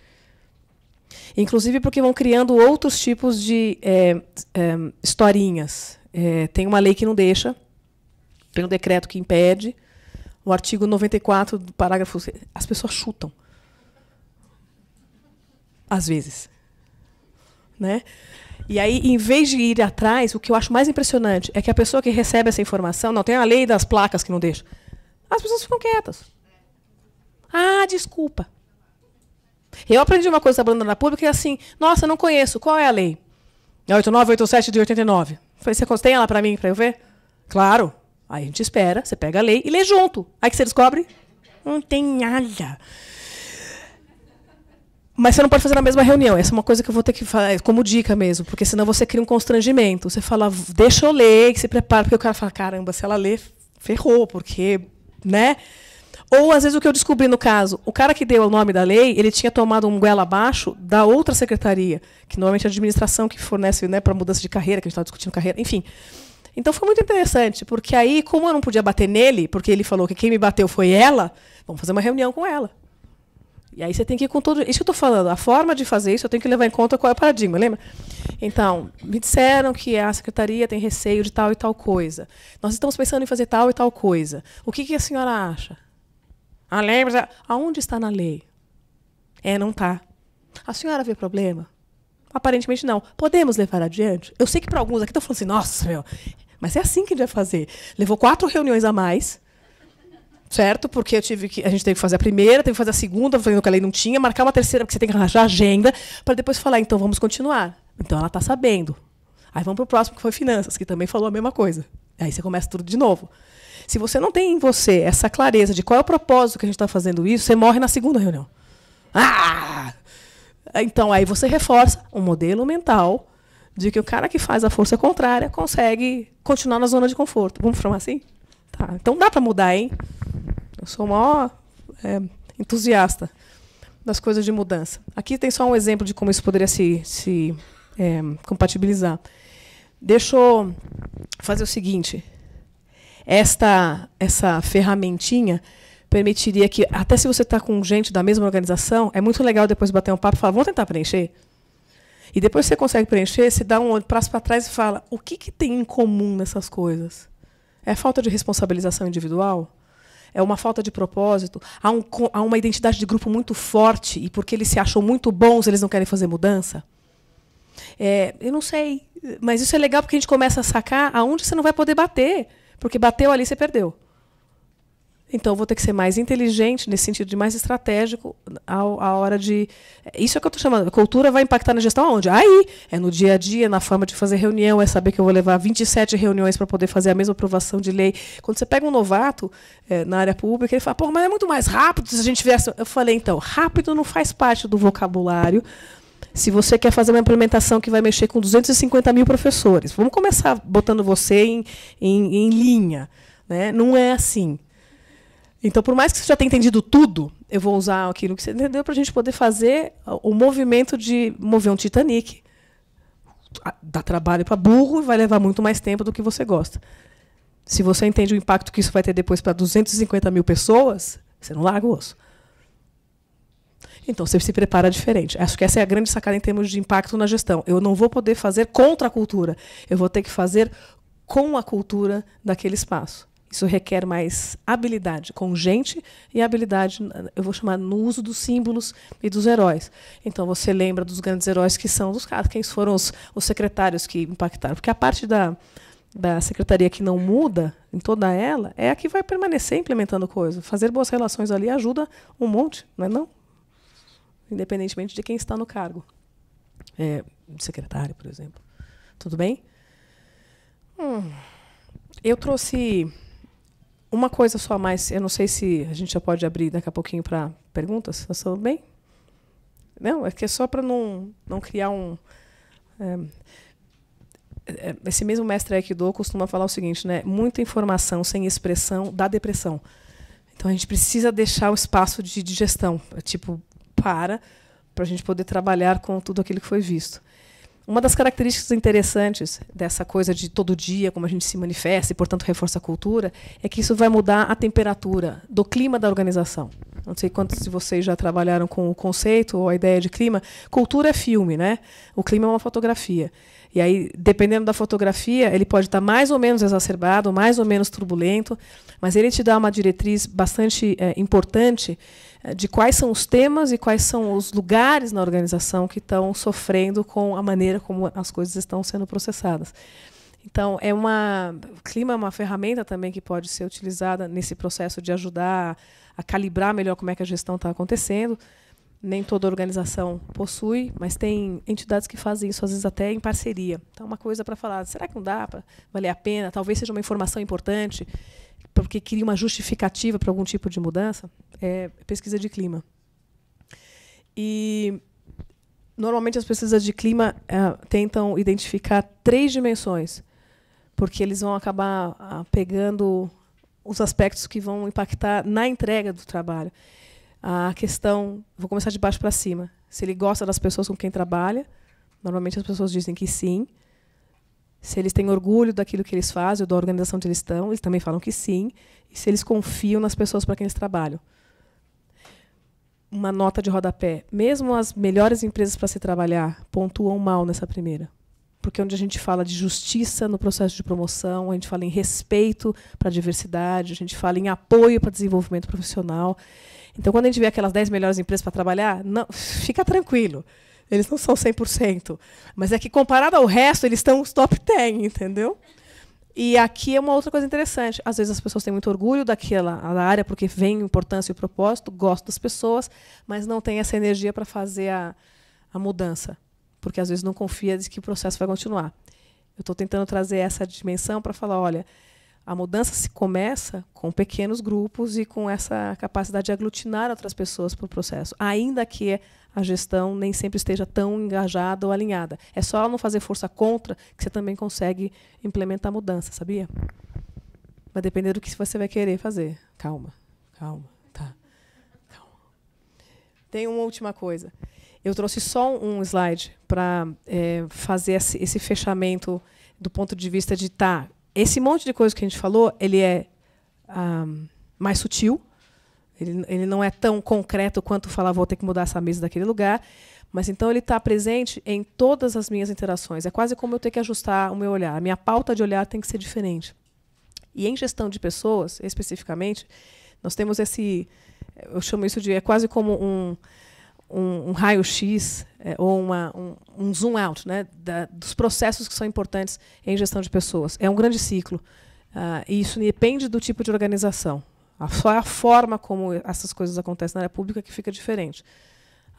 Inclusive porque vão criando outros tipos de é, é, historinhas. É, tem uma lei que não deixa, tem um decreto que impede, o artigo 94 do parágrafo. As pessoas chutam às vezes. Né? E aí, em vez de ir atrás, o que eu acho mais impressionante é que a pessoa que recebe essa informação, não tem a lei das placas que não deixa. As pessoas ficam quietas. Ah, desculpa. Eu aprendi uma coisa da na pública é assim: nossa, não conheço, qual é a lei? É 8987 de 89. Falei, você tem ela para mim, para eu ver? Claro. Aí a gente espera, você pega a lei e lê junto. Aí que você descobre? Não tem nada. Mas você não pode fazer na mesma reunião. Essa é uma coisa que eu vou ter que falar como dica mesmo, porque senão você cria um constrangimento. Você fala, deixa eu ler, que se prepara, porque o cara fala, caramba, se ela ler, ferrou, porque, né? Ou às vezes o que eu descobri no caso, o cara que deu o nome da lei, ele tinha tomado um goela abaixo da outra secretaria, que normalmente é a administração que fornece né, para mudança de carreira, que a gente estava discutindo carreira, enfim. Então foi muito interessante, porque aí, como eu não podia bater nele, porque ele falou que quem me bateu foi ela, vamos fazer uma reunião com ela. E aí você tem que ir com todo Isso que eu estou falando, a forma de fazer isso, eu tenho que levar em conta qual é o paradigma, lembra? Então, me disseram que a secretaria tem receio de tal e tal coisa. Nós estamos pensando em fazer tal e tal coisa. O que, que a senhora acha? A ah, lei, aonde está na lei? É, não está. A senhora vê problema? Aparentemente não. Podemos levar adiante? Eu sei que para alguns aqui estão falando assim, nossa, meu, mas é assim que a gente vai fazer. Levou quatro reuniões a mais certo? Porque eu tive que, a gente teve que fazer a primeira, teve que fazer a segunda, fazendo que a lei não tinha, marcar uma terceira, porque você tem que arranjar agenda, para depois falar, então vamos continuar. Então ela está sabendo. Aí vamos para o próximo, que foi finanças, que também falou a mesma coisa. Aí você começa tudo de novo. Se você não tem em você essa clareza de qual é o propósito que a gente está fazendo isso, você morre na segunda reunião. Ah! Então aí você reforça um modelo mental de que o cara que faz a força contrária consegue continuar na zona de conforto. Vamos formar assim? Tá. Então dá para mudar, hein? sou mó é, entusiasta das coisas de mudança. Aqui tem só um exemplo de como isso poderia se, se é, compatibilizar. Deixa eu fazer o seguinte. Esta, essa ferramentinha permitiria que, até se você está com gente da mesma organização, é muito legal depois bater um papo e falar, vamos tentar preencher? E depois que você consegue preencher, você dá um passo para trás e fala, o que, que tem em comum nessas coisas? É falta de responsabilização individual? é uma falta de propósito, há, um, há uma identidade de grupo muito forte e porque eles se acham muito bons, eles não querem fazer mudança? É, eu não sei, mas isso é legal porque a gente começa a sacar aonde você não vai poder bater, porque bateu ali, você perdeu. Então, eu vou ter que ser mais inteligente, nesse sentido de mais estratégico, à hora de. É, isso é que eu estou chamando. A cultura vai impactar na gestão aonde? Aí! É no dia a dia, na forma de fazer reunião, é saber que eu vou levar 27 reuniões para poder fazer a mesma aprovação de lei. Quando você pega um novato é, na área pública, ele fala, pô, mas é muito mais rápido se a gente tivesse. Eu falei, então, rápido não faz parte do vocabulário. Se você quer fazer uma implementação que vai mexer com 250 mil professores, vamos começar botando você em, em, em linha. Né? Não é assim. Então, por mais que você já tenha entendido tudo, eu vou usar aquilo que você entendeu para a gente poder fazer o movimento de mover um Titanic. Dá trabalho para burro e vai levar muito mais tempo do que você gosta. Se você entende o impacto que isso vai ter depois para 250 mil pessoas, você não larga o osso. Então, você se prepara diferente. Acho que essa é a grande sacada em termos de impacto na gestão. Eu não vou poder fazer contra a cultura. Eu vou ter que fazer com a cultura daquele espaço. Isso requer mais habilidade com gente e habilidade, eu vou chamar, no uso dos símbolos e dos heróis. Então, você lembra dos grandes heróis que são dos caras, quem foram os, os secretários que impactaram. Porque a parte da, da secretaria que não muda em toda ela é a que vai permanecer implementando coisas. Fazer boas relações ali ajuda um monte, não é não? Independentemente de quem está no cargo. É, secretário, por exemplo. Tudo bem? Hum. Eu trouxe uma coisa só a mais, eu não sei se a gente já pode abrir daqui a pouquinho para perguntas, tá tudo bem? Não, é que é só para não, não criar um. É, esse mesmo mestre Aikido costuma falar o seguinte, né? Muita informação sem expressão dá depressão. Então a gente precisa deixar o espaço de digestão, é tipo, para, para a gente poder trabalhar com tudo aquilo que foi visto. Uma das características interessantes dessa coisa de todo dia, como a gente se manifesta e, portanto, reforça a cultura, é que isso vai mudar a temperatura do clima da organização. Não sei quantos de vocês já trabalharam com o conceito ou a ideia de clima. Cultura é filme, né? O clima é uma fotografia. E aí, dependendo da fotografia, ele pode estar mais ou menos exacerbado, mais ou menos turbulento, mas ele te dá uma diretriz bastante é, importante eh, de quais são os temas e quais são os lugares na organização que estão sofrendo com a maneira como as coisas estão sendo processadas. Então, é uma, o clima é uma ferramenta também que pode ser utilizada nesse processo de ajudar a calibrar melhor como é que a gestão está acontecendo. Nem toda organização possui, mas tem entidades que fazem isso, às vezes até em parceria. Então, uma coisa para falar, será que não dá para valer a pena? Talvez seja uma informação importante porque queria uma justificativa para algum tipo de mudança, é pesquisa de clima. E normalmente as pesquisas de clima uh, tentam identificar três dimensões, porque eles vão acabar uh, pegando os aspectos que vão impactar na entrega do trabalho. A questão, vou começar de baixo para cima, se ele gosta das pessoas com quem trabalha, normalmente as pessoas dizem que sim. Se eles têm orgulho daquilo que eles fazem, ou da organização onde eles estão, eles também falam que sim. E se eles confiam nas pessoas para quem eles trabalham. Uma nota de rodapé. Mesmo as melhores empresas para se trabalhar pontuam mal nessa primeira. Porque onde a gente fala de justiça no processo de promoção, a gente fala em respeito para a diversidade, a gente fala em apoio para desenvolvimento profissional. Então, quando a gente vê aquelas 10 melhores empresas para trabalhar, não, fica tranquilo eles não são 100%. Mas é que, comparado ao resto, eles estão os top 10, entendeu? E aqui é uma outra coisa interessante. Às vezes as pessoas têm muito orgulho daquela área, porque vem importância e o propósito, gostam das pessoas, mas não têm essa energia para fazer a, a mudança. Porque às vezes não confia de que o processo vai continuar. Eu estou tentando trazer essa dimensão para falar: olha, a mudança se começa com pequenos grupos e com essa capacidade de aglutinar outras pessoas para o processo, ainda que a gestão nem sempre esteja tão engajada ou alinhada. É só ela não fazer força contra que você também consegue implementar a mudança, sabia? Vai depender do que você vai querer fazer. Calma, calma, tá. Calma. Tem uma última coisa. Eu trouxe só um slide para é, eh, fazer esse, esse fechamento do ponto de vista de tá, esse monte de coisa que a gente falou, ele é um, mais sutil, ele, ele, não é tão concreto quanto falar vou ter que mudar essa mesa daquele lugar, mas então ele está presente em todas as minhas interações. É quase como eu ter que ajustar o meu olhar. A minha pauta de olhar tem que ser diferente. E em gestão de pessoas, especificamente, nós temos esse, eu chamo isso de é quase como um um, um raio-x é, ou uma, um, um, zoom out né, da, dos processos que são importantes em gestão de pessoas. É um grande ciclo. Uh, e isso depende do tipo de organização. A, só a forma como essas coisas acontecem na área pública é que fica diferente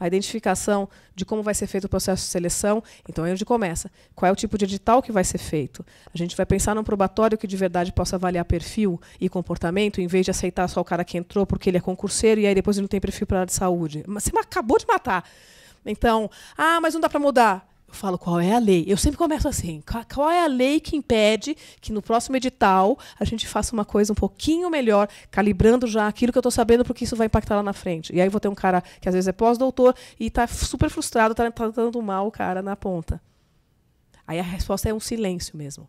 a identificação de como vai ser feito o processo de seleção. Então é onde começa. Qual é o tipo de edital que vai ser feito? A gente vai pensar num probatório que de verdade possa avaliar perfil e comportamento, em vez de aceitar só o cara que entrou porque ele é concurseiro e aí depois ele não tem perfil para a área de saúde. Mas você acabou de matar. Então, ah, mas não dá para mudar eu falo qual é a lei. Eu sempre começo assim: qual é a lei que impede que no próximo edital a gente faça uma coisa um pouquinho melhor, calibrando já aquilo que eu estou sabendo, porque isso vai impactar lá na frente. E aí vou ter um cara que às vezes é pós-doutor e está super frustrado, está tratando mal o cara na ponta. Aí a resposta é um silêncio mesmo.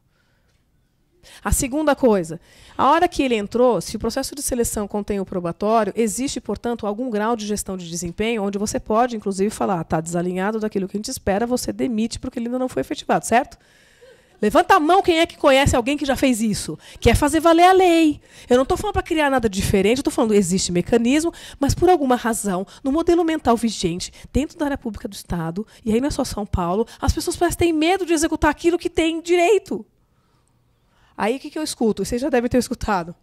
A segunda coisa, a hora que ele entrou, se o processo de seleção contém o probatório, existe, portanto, algum grau de gestão de desempenho, onde você pode, inclusive, falar, está ah, desalinhado daquilo que a gente espera, você demite porque ele ainda não foi efetivado, certo? Levanta a mão quem é que conhece alguém que já fez isso. Quer é fazer valer a lei. Eu não estou falando para criar nada diferente, estou falando existe mecanismo, mas por alguma razão, no modelo mental vigente, dentro da área pública do Estado, e aí não é só São Paulo, as pessoas parecem ter medo de executar aquilo que têm direito. Aí o que, que eu escuto? Vocês já devem ter escutado.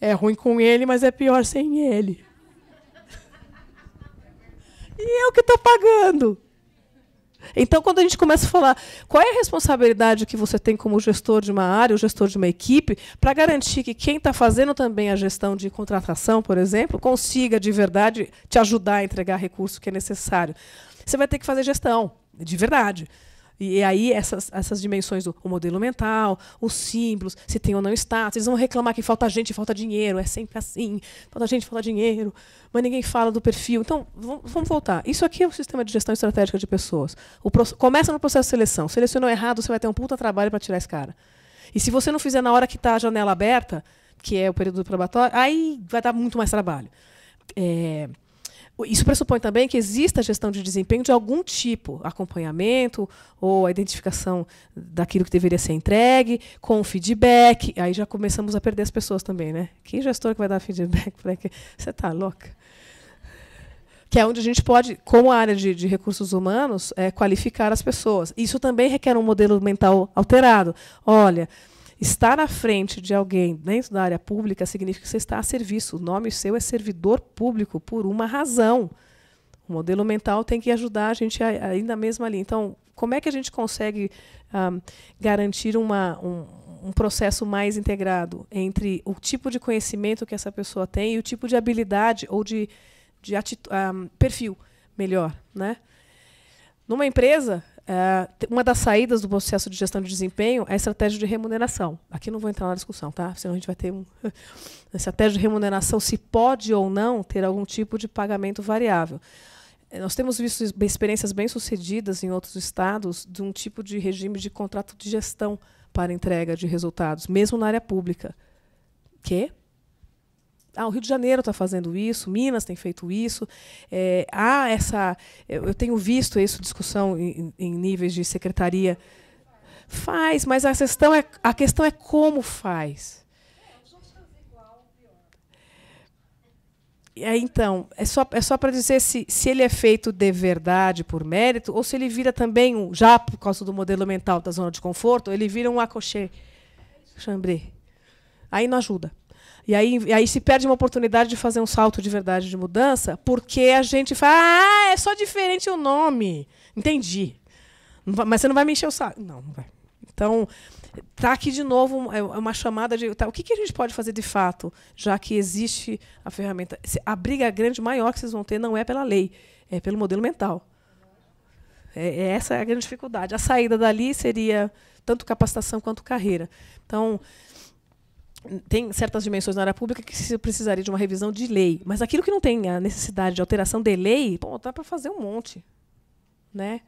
É ruim com ele, mas é pior sem ele. E eu que estou pagando. Então, quando a gente começa a falar qual é a responsabilidade que você tem como gestor de uma área, ou gestor de uma equipe, para garantir que quem está fazendo também a gestão de contratação, por exemplo, consiga de verdade te ajudar a entregar recurso que é necessário. Você vai ter que fazer gestão, de verdade. E aí essas, essas dimensões do modelo mental, os símbolos, se tem ou não status, eles vão reclamar que falta gente, falta dinheiro, é sempre assim, falta gente, falta dinheiro, mas ninguém fala do perfil. Então, vamos voltar. Isso aqui é o um sistema de gestão estratégica de pessoas. começa no processo de seleção. Selecionou errado, você vai ter um puta trabalho para tirar esse cara. E se você não fizer na hora que está a janela aberta, que é o período probatório, aí vai dar muito mais trabalho. É, isso pressupõe também que exista gestão de desempenho de algum tipo, acompanhamento ou a identificação daquilo que deveria ser entregue, com feedback. Aí já começamos a perder as pessoas também, né? Que gestor que vai dar feedback? Você está louca? que é onde a gente pode, como a área de, de recursos humanos, é, qualificar as pessoas. Isso também requer um modelo mental alterado. Olha, Estar à frente de alguém dentro da área pública significa que você está a serviço. O nome seu é servidor público por uma razão. O modelo mental tem que ajudar a gente ainda mesmo ali. Então, como é que a gente consegue um, garantir uma, um, um processo mais integrado entre o tipo de conhecimento que essa pessoa tem e o tipo de habilidade ou de, de um, perfil melhor, né? Numa empresa, é, uma das saídas do processo de gestão de desempenho é a estratégia de remuneração. Aqui não vou entrar na discussão, tá? Senão a gente vai ter um. a estratégia de remuneração, se pode ou não ter algum tipo de pagamento variável. É, nós temos visto experiências bem-sucedidas em outros estados de um tipo de regime de contrato de gestão para entrega de resultados, mesmo na área pública, que ah, o Rio de Janeiro está fazendo isso, Minas tem feito isso. É, há essa. Eu tenho visto isso, discussão em, em níveis de secretaria. Faz, mas a questão é, a questão é como faz. É, então, é só, é só para dizer se, se ele é feito de verdade por mérito ou se ele vira também, um, já por causa do modelo mental da zona de conforto, ele vira um acochê, chambré. Aí não ajuda. E aí, e aí se perde uma oportunidade de fazer um salto de verdade de mudança, porque a gente fala, ah, é só diferente o nome. Entendi. Vai, mas você não vai me encher o saco. Não, não vai. Então, está aqui de novo é, é uma chamada de. Tá, o que, que, a gente pode fazer de fato, já que existe a ferramenta? A briga grande maior que vocês vão ter não é pela lei, é pelo modelo mental. É, é essa é a grande dificuldade. A saída dali seria tanto capacitação quanto carreira. Então, tem certas dimensões na área pública que se precisaria de uma revisão de lei, mas aquilo que não tem a necessidade de alteração de lei, bom, dá para fazer um monte, né?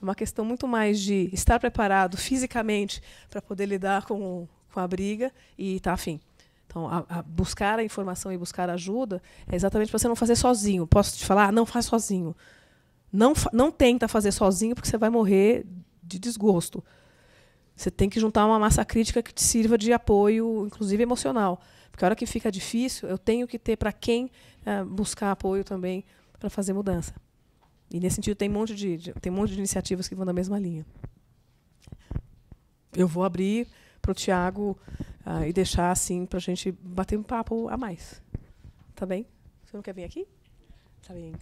É uma questão muito mais de estar preparado fisicamente para poder lidar com, com a briga e tá afim. Então, a, a buscar a informação e buscar ajuda é exatamente para você não fazer sozinho. Posso te falar? Ah, não faz sozinho. Não, não tenta fazer sozinho porque você vai morrer de desgosto. Você tem que juntar uma massa crítica que te sirva de apoio, inclusive emocional. Porque a hora que fica difícil, eu tenho que ter para quem uh, buscar apoio também para fazer mudança. E nesse sentido tem um monte de, de, tem um monte de iniciativas que vão na mesma linha. Eu vou abrir para o Tiago uh, ah, e deixar assim para a gente bater um papo a mais. Tá bem? Você não quer vir aqui? Tá bem.